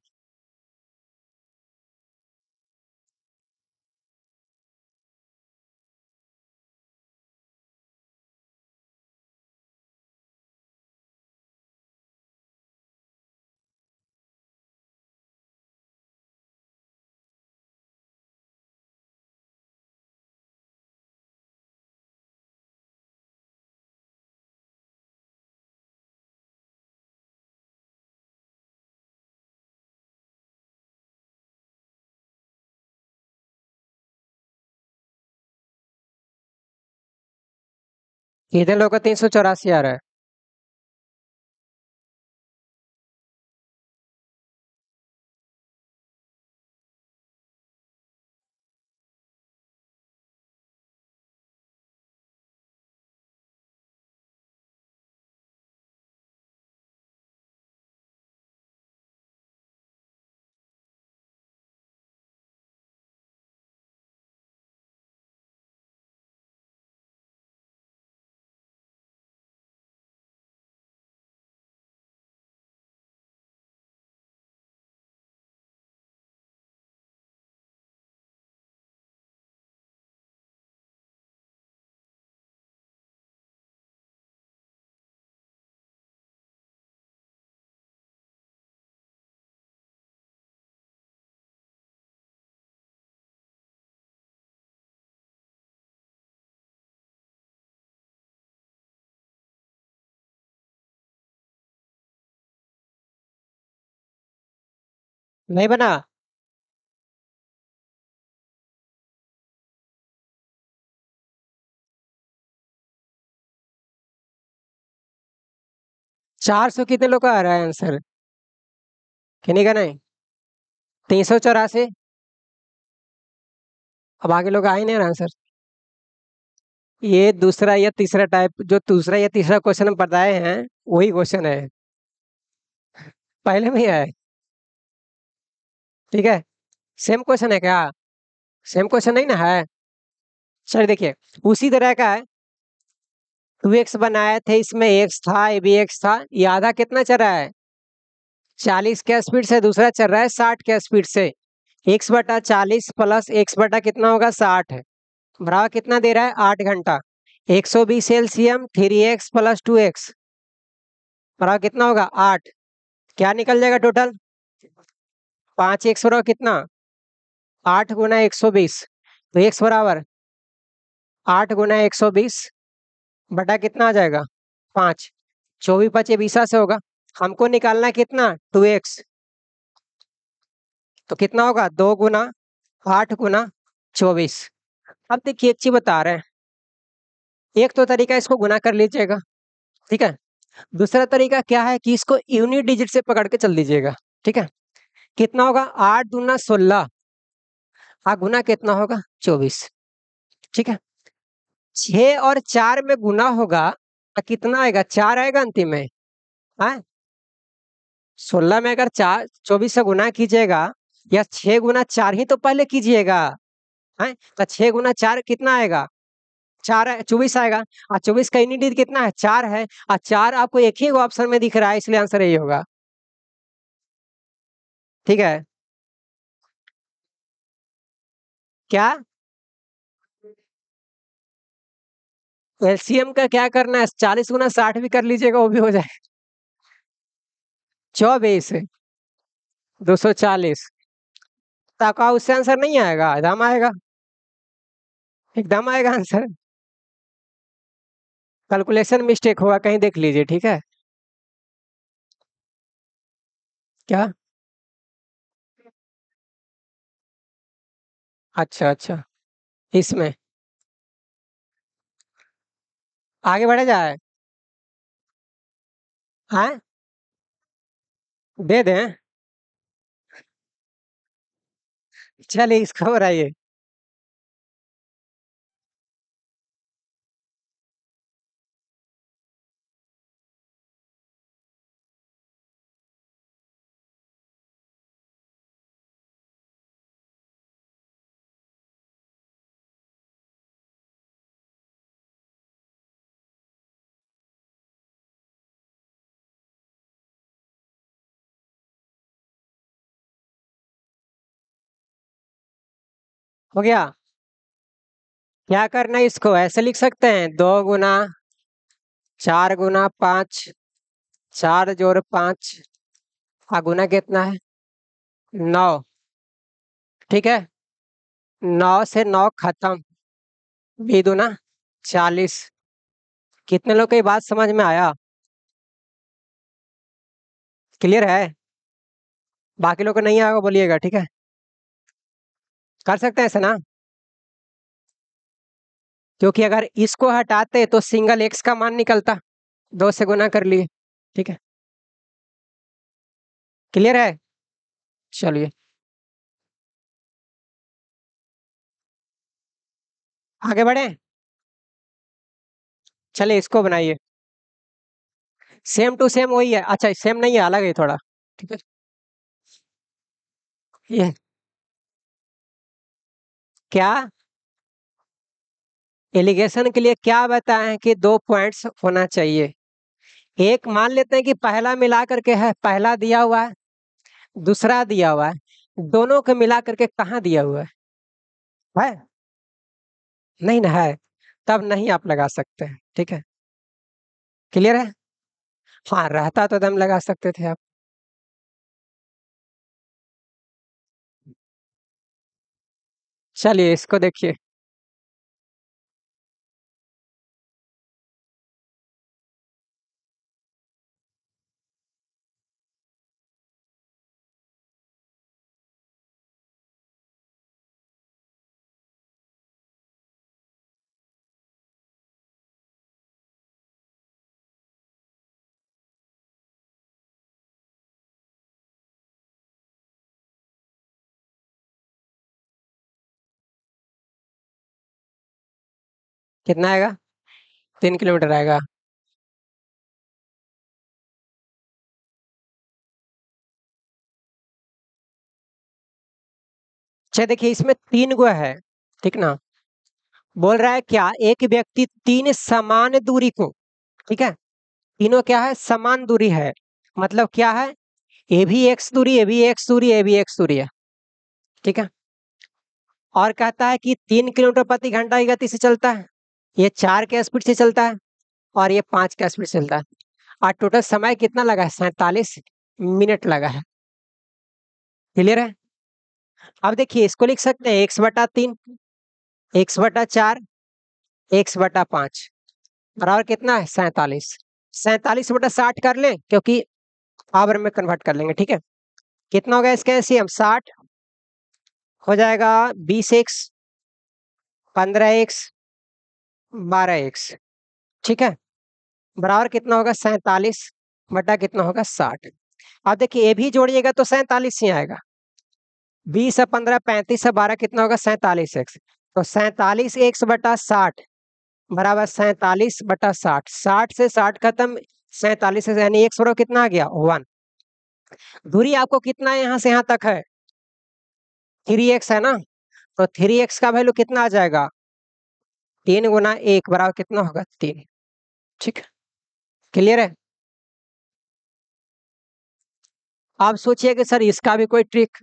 इधर लोग का तीन सौ चौरासी आ रहा है नहीं बना चार सौ कितने लोग का आ रहा है आंसर नहीं का नहीं तीन सौ चौरासी अब आगे लोग आए नहीं आंसर ये दूसरा या तीसरा टाइप जो दूसरा या तीसरा क्वेश्चन हम बताए हैं वही क्वेश्चन है पहले में ही आए ठीक है सेम क्वेश्चन है क्या सेम क्वेश्चन नहीं ना है सर देखिए उसी तरह का है टू एक्स बनाए थे इसमें एक्स था ए बी एक्स था ये आधा कितना चल रहा है चालीस के स्पीड से दूसरा चल रहा है साठ के स्पीड से एक्स बटा चालीस प्लस एक्स बटा कितना होगा साठ बराबर कितना दे रहा है आठ घंटा एक सौ बीस LCM three X plus two X बराबर कितना होगा आठ क्या निकल जाएगा टोटल पाँच एक्स बराबर कितना आठ गुना एक सौ बीस तो एक्स बराबर आठ गुना एक सौ बीस बटा कितना आ जाएगा पांच चौबीस पचे बीसा से होगा हमको निकालना कितना टू एक्स तो कितना होगा दो गुना आठ गुना चौबीस अब देखिए एक चीज बता रहे हैं एक तो तरीका इसको गुना कर लीजिएगा ठीक है दूसरा तरीका क्या है कि इसको यूनिट डिजिट से पकड़ के चल दीजिएगा ठीक है कितना होगा आठ दूना सोलह आ हाँ, गुना कितना होगा चौबीस ठीक है छ और चार में गुना होगा तो कितना आएगा चार आएगा अंतिम में है हाँ? सोलह में अगर चार चौबीस से गुना कीजिएगा या छह गुना चार ही तो पहले कीजिएगा है हाँ? तो छह गुना चार कितना आएगा चार चौबीस आएगा और चौबीस का यूनिट कितना है चार है और चार आपको एक ही ऑप्शन में दिख रहा है इसलिए आंसर यही होगा ठीक है क्या एलसीएम का क्या करना है चालीस गुना साठ भी कर लीजिएगा वो भी हो जाए चौबीस दो सौ चालीस तो आपका उससे आंसर नहीं आएगा एकदम आएगा एकदम आएगा आंसर कैलकुलेशन मिस्टेक हुआ कहीं देख लीजिए ठीक है क्या अच्छा, अच्छा। इसमें? आगे बढ़े जाए? हैं? हाँ? दे दें? चलिए, इसको बढ़ाइए हो गया क्या करना है इसको ऐसे लिख सकते हैं दो गुना चार गुना पाँच चार जोर पाँच आ गुना कितना है नौ ठीक है नौ से नौ खत्म बी दुना चालीस कितने लोग की बात समझ में आया क्लियर है बाकी लोग को नहीं आएगा बोलिएगा ठीक है कर सकते हैं ऐसे ना क्योंकि अगर इसको हटाते तो सिंगल एक्स का मान निकलता दो से गुना कर लिए ठीक है क्लियर है चलिए आगे बढ़े चले इसको बनाइए सेम टू सेम वही है अच्छा सेम नहीं है अलग है थोड़ा ठीक है ये क्या एलिगेशन के लिए क्या बताए हैं कि दो पॉइंट्स होना चाहिए एक मान लेते हैं कि पहला मिला करके है पहला दिया हुआ है दूसरा दिया हुआ है दोनों को मिला करके कहाँ दिया हुआ है है नहीं ना है तब नहीं आप लगा सकते हैं ठीक है क्लियर है हाँ रहता तो दम लगा सकते थे आप चलिए इसको देखिए कितना आएगा तीन किलोमीटर आएगा अच्छा देखिए इसमें तीन गो है ठीक ना बोल रहा है क्या एक व्यक्ति तीन समान दूरी को ठीक है तीनों क्या है समान दूरी है मतलब क्या है ए भी एक्स दूरी ए भी एक्स दूरी ए भी एक्स दूरी है ठीक है और कहता है कि तीन किलोमीटर प्रति घंटा की गति से चलता है ये चार के स्पीड से चलता है और ये पांच के स्पीड से चलता है और टोटल समय कितना लगा है सैतालीस मिनट लगा है क्लियर है अब देखिए इसको लिख सकते हैं एक्स बटा तीन एक्स बटा चार एक्स बटा पांच बराबर कितना है सैतालीस सैतालीस बटा साठ कर लें क्योंकि आवर में कन्वर्ट कर लेंगे ठीक है कितना हो गया इसके ऐसे हम साठ हो जाएगा बीस एक्स पंद्रह एक्स बारह एक्स ठीक है बराबर कितना होगा सैतालीस बटा कितना होगा साठ अब देखिए ए भी जोड़िएगा तो सैतालीस ही आएगा बीस है पंद्रह पैंतीस है बारह कितना होगा सैतालीस एक्स तो सैतालीस एक्स बटा साठ बराबर सैतालीस बटा साठ साठ से साठ खत्म सैतालीस से यानी एक सौ कितना आ गया वन दूरी आपको कितना है यहाँ से यहाँ तक है थ्री एक्स है ना तो थ्री एक्स का वैल्यू कितना आ जाएगा तीन गुना एक बराबर कितना होगा तीन ठीक क्लियर है आप सोचिए कि सर इसका भी कोई ट्रिक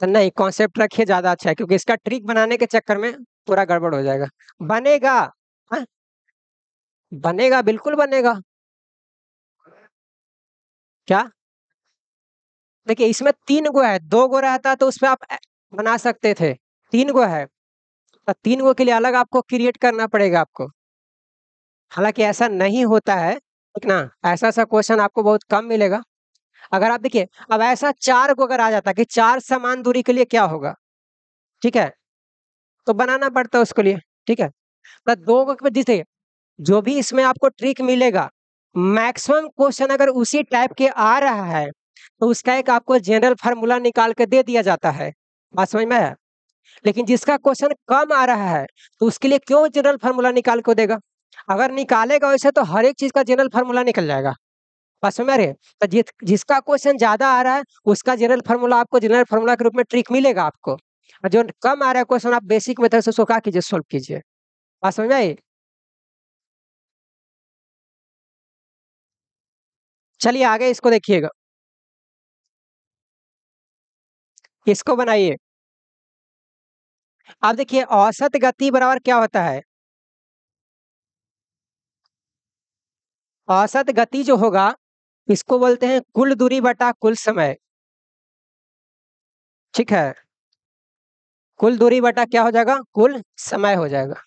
तो नहीं कॉन्सेप्ट रखिए ज्यादा अच्छा है क्योंकि इसका ट्रिक बनाने के चक्कर में पूरा गड़बड़ हो जाएगा बनेगा हा? बनेगा बिल्कुल बनेगा क्या देखिए इसमें तीन गो है दो गो रहता तो उसमें आप बना सकते थे तीन गो है तो तीन गो के लिए अलग आपको क्रिएट करना पड़ेगा आपको हालांकि ऐसा नहीं होता है ठीक ना ऐसा ऐसा क्वेश्चन आपको बहुत कम मिलेगा अगर आप देखिए अब ऐसा चार को अगर आ जाता कि चार समान दूरी के लिए क्या होगा ठीक है तो बनाना पड़ता है उसके लिए ठीक है तो दो के जिसे जो भी इसमें आपको ट्रिक मिलेगा मैक्सिमम क्वेश्चन अगर उसी टाइप के आ रहा है तो उसका एक आपको जनरल फार्मूला निकाल के दे दिया जाता है बात समझ में है लेकिन जिसका क्वेश्चन कम आ रहा है तो उसके लिए क्यों जनरल फार्मूला निकाल को देगा अगर निकालेगा वैसे तो हर एक चीज का जनरल फार्मूला निकल जाएगा बस में रहे तो जि, जिसका क्वेश्चन ज्यादा आ रहा है उसका जनरल फार्मूला आपको जनरल फार्मूला के रूप में ट्रिक मिलेगा आपको और जो कम आ रहा है क्वेश्चन आप बेसिक मेथड से उसको क्या कीजिए सोल्व कीजिए बात में आई चलिए आगे इसको देखिएगा इसको बनाइए अब देखिए औसत गति बराबर क्या होता है औसत गति जो होगा इसको बोलते हैं कुल दूरी बटा कुल समय ठीक है कुल दूरी बटा क्या हो जाएगा कुल समय हो जाएगा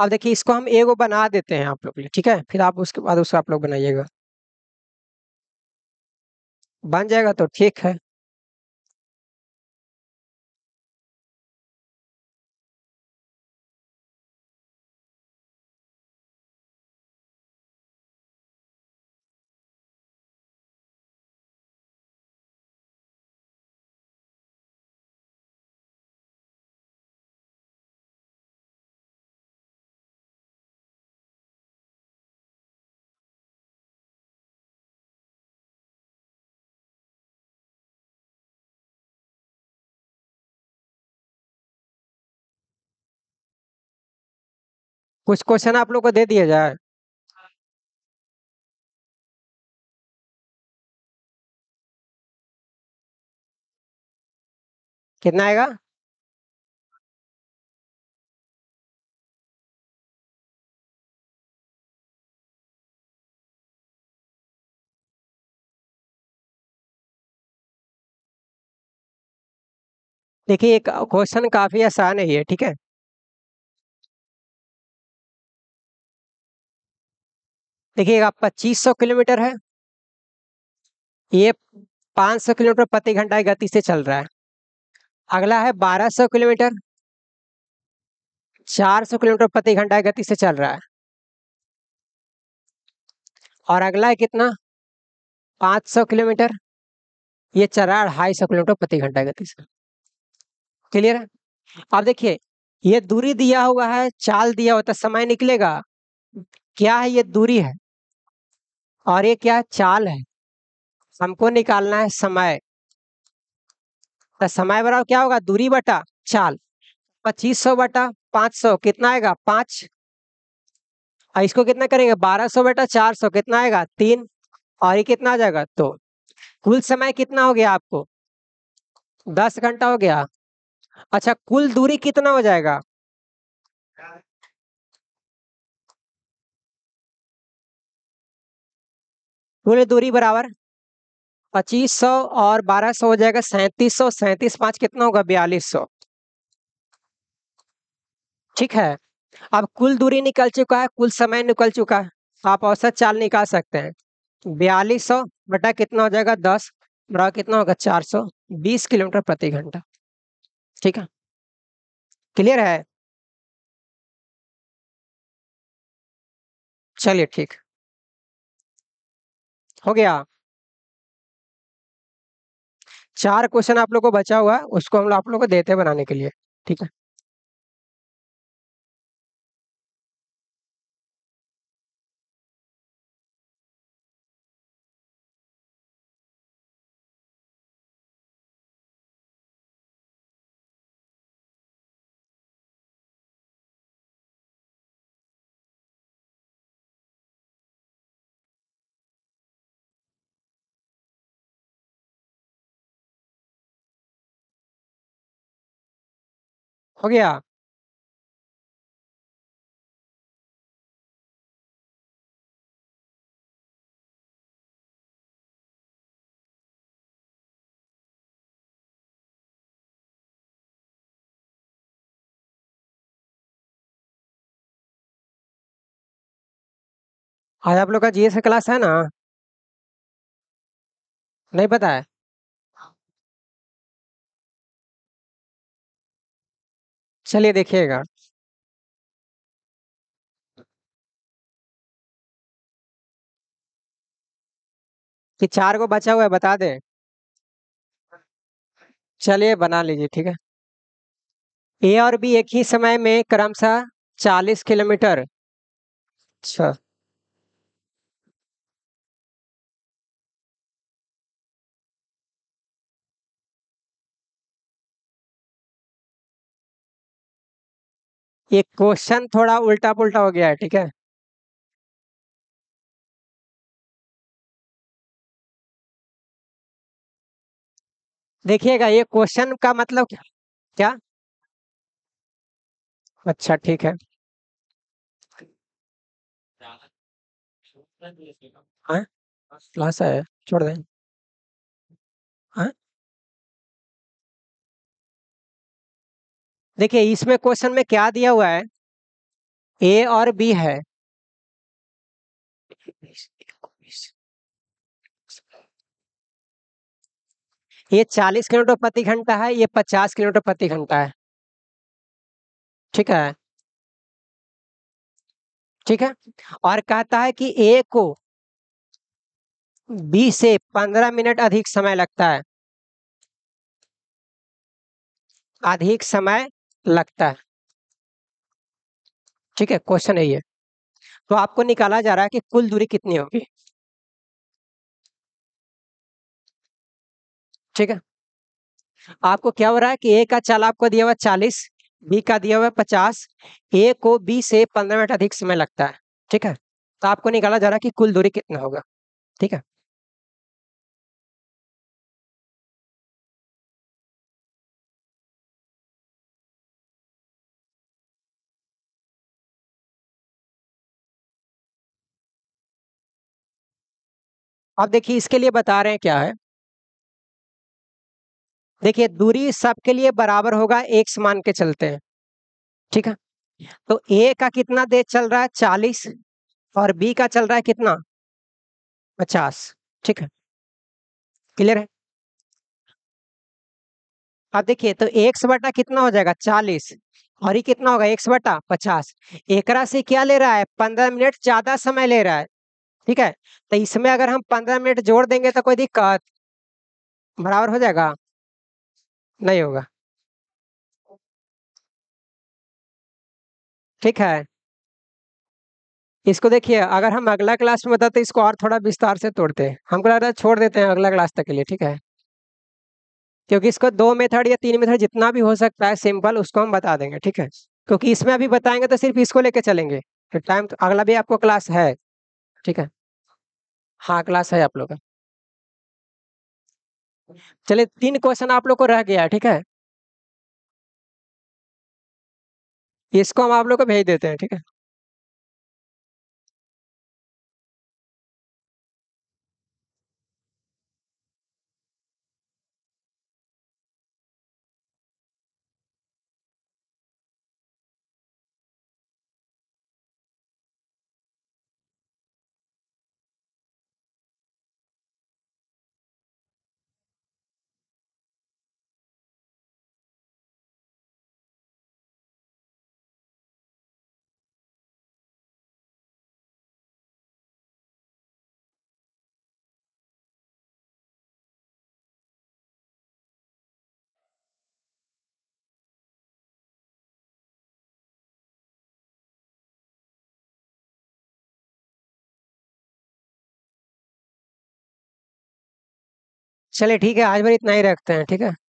अब देखिए इसको हम एगो बना देते हैं आप लोग ठीक है फिर आप उसके बाद उसको आप लोग बनाइएगा बन जाएगा तो ठीक है कुछ क्वेश्चन आप लोग को दे दिया जाए कितना आएगा देखिए एक क्वेश्चन काफी आसान है ये ठीक है देखिएगा पच्चीस सौ किलोमीटर है ये पाँच सौ किलोमीटर प्रति घंटा की गति से चल रहा है अगला है बारह सौ किलोमीटर चार सौ किलोमीटर प्रति घंटा की गति से चल रहा है और अगला है कितना पाँच सौ किलोमीटर ये चल रहा है अढ़ाई सौ किलोमीटर प्रति घंटा की गति से क्लियर है अब देखिए ये दूरी दिया हुआ है चाल दिया होता तो समय निकलेगा क्या है ये दूरी है और ये क्या चाल है हमको निकालना है समय तो समय बराबर क्या होगा दूरी बटा चाल पच्चीस सौ बटा पांच सौ कितना आएगा पांच और इसको कितना करेंगे बारह सौ बटा चार सौ कितना आएगा तीन और ये कितना आ जाएगा तो कुल समय कितना हो गया आपको दस घंटा हो गया अच्छा कुल दूरी कितना हो जाएगा बोले दूरी बराबर पच्चीस सौ और बारह सौ हो जाएगा सैंतीस सौ सैंतीस पाँच कितना होगा बयालीस सौ ठीक है अब कुल दूरी निकल चुका है कुल समय निकल चुका है आप औसत चाल निकाल सकते हैं बयालीस सौ बटा कितना हो जाएगा दस बड़ा कितना होगा चार सौ बीस किलोमीटर प्रति घंटा ठीक है क्लियर है चलिए ठीक हो गया चार क्वेश्चन आप लोग को बचा हुआ है उसको हम लोग आप लोग को देते हैं बनाने के लिए ठीक है हो गया आज आप लोग का जीएस का क्लास है ना नहीं पता है चलिए देखिएगा कि चार को बचा हुआ है बता दे चलिए बना लीजिए ठीक है ए और बी एक ही समय में क्रमशः चालीस किलोमीटर अच्छा ये क्वेश्चन थोड़ा उल्टा पुल्टा हो गया है ठीक है देखिएगा ये क्वेश्चन का मतलब क्या क्या अच्छा ठीक है हाँ? क्लास है छोड़ दें हाँ देखिए इसमें क्वेश्चन में क्या दिया हुआ है ए और बी है ये 40 किलोमीटर प्रति घंटा है ये 50 किलोमीटर प्रति घंटा है ठीक है ठीक है और कहता है कि ए को बी से 15 मिनट अधिक समय लगता है अधिक समय लगता है ठीक है क्वेश्चन है ये तो आपको निकाला जा रहा है कि कुल दूरी कितनी होगी ठीक है आपको क्या हो रहा है कि ए का चाल आपको दिया हुआ चालीस बी का दिया हुआ पचास ए को बी से पंद्रह मिनट अधिक समय लगता है ठीक है तो आपको निकाला जा रहा है कि कुल दूरी कितना होगा ठीक है अब देखिए इसके लिए बता रहे हैं क्या है देखिए दूरी सबके लिए बराबर होगा एक समान के चलते हैं ठीक है तो ए का कितना दे चल रहा है चालीस और बी का चल रहा है कितना पचास ठीक है क्लियर है अब देखिए तो एक बटा कितना हो जाएगा चालीस और ये कितना होगा एक बटा पचास एकरा से क्या ले रहा है पंद्रह मिनट ज्यादा समय ले रहा है ठीक है तो इसमें अगर हम पंद्रह मिनट जोड़ देंगे तो कोई दिक्कत बराबर हो जाएगा नहीं होगा ठीक है इसको देखिए अगर हम अगला क्लास में बताते तो इसको और थोड़ा विस्तार से तोड़ते हैं हमको लग रहा है छोड़ देते हैं अगला क्लास तक के लिए ठीक है क्योंकि इसको दो मेथड या तीन मेथड जितना भी हो सकता है सिंपल उसको हम बता देंगे ठीक है क्योंकि इसमें अभी बताएंगे तो सिर्फ इसको लेके चलेंगे टाइम तो अगला भी आपको क्लास है ठीक है हाँ क्लास है आप लोग का चलिए तीन क्वेश्चन आप लोग को रह गया ठीक है इसको हम आप लोग को भेज देते हैं ठीक है चलिए ठीक है आज भर इतना ही रखते हैं ठीक है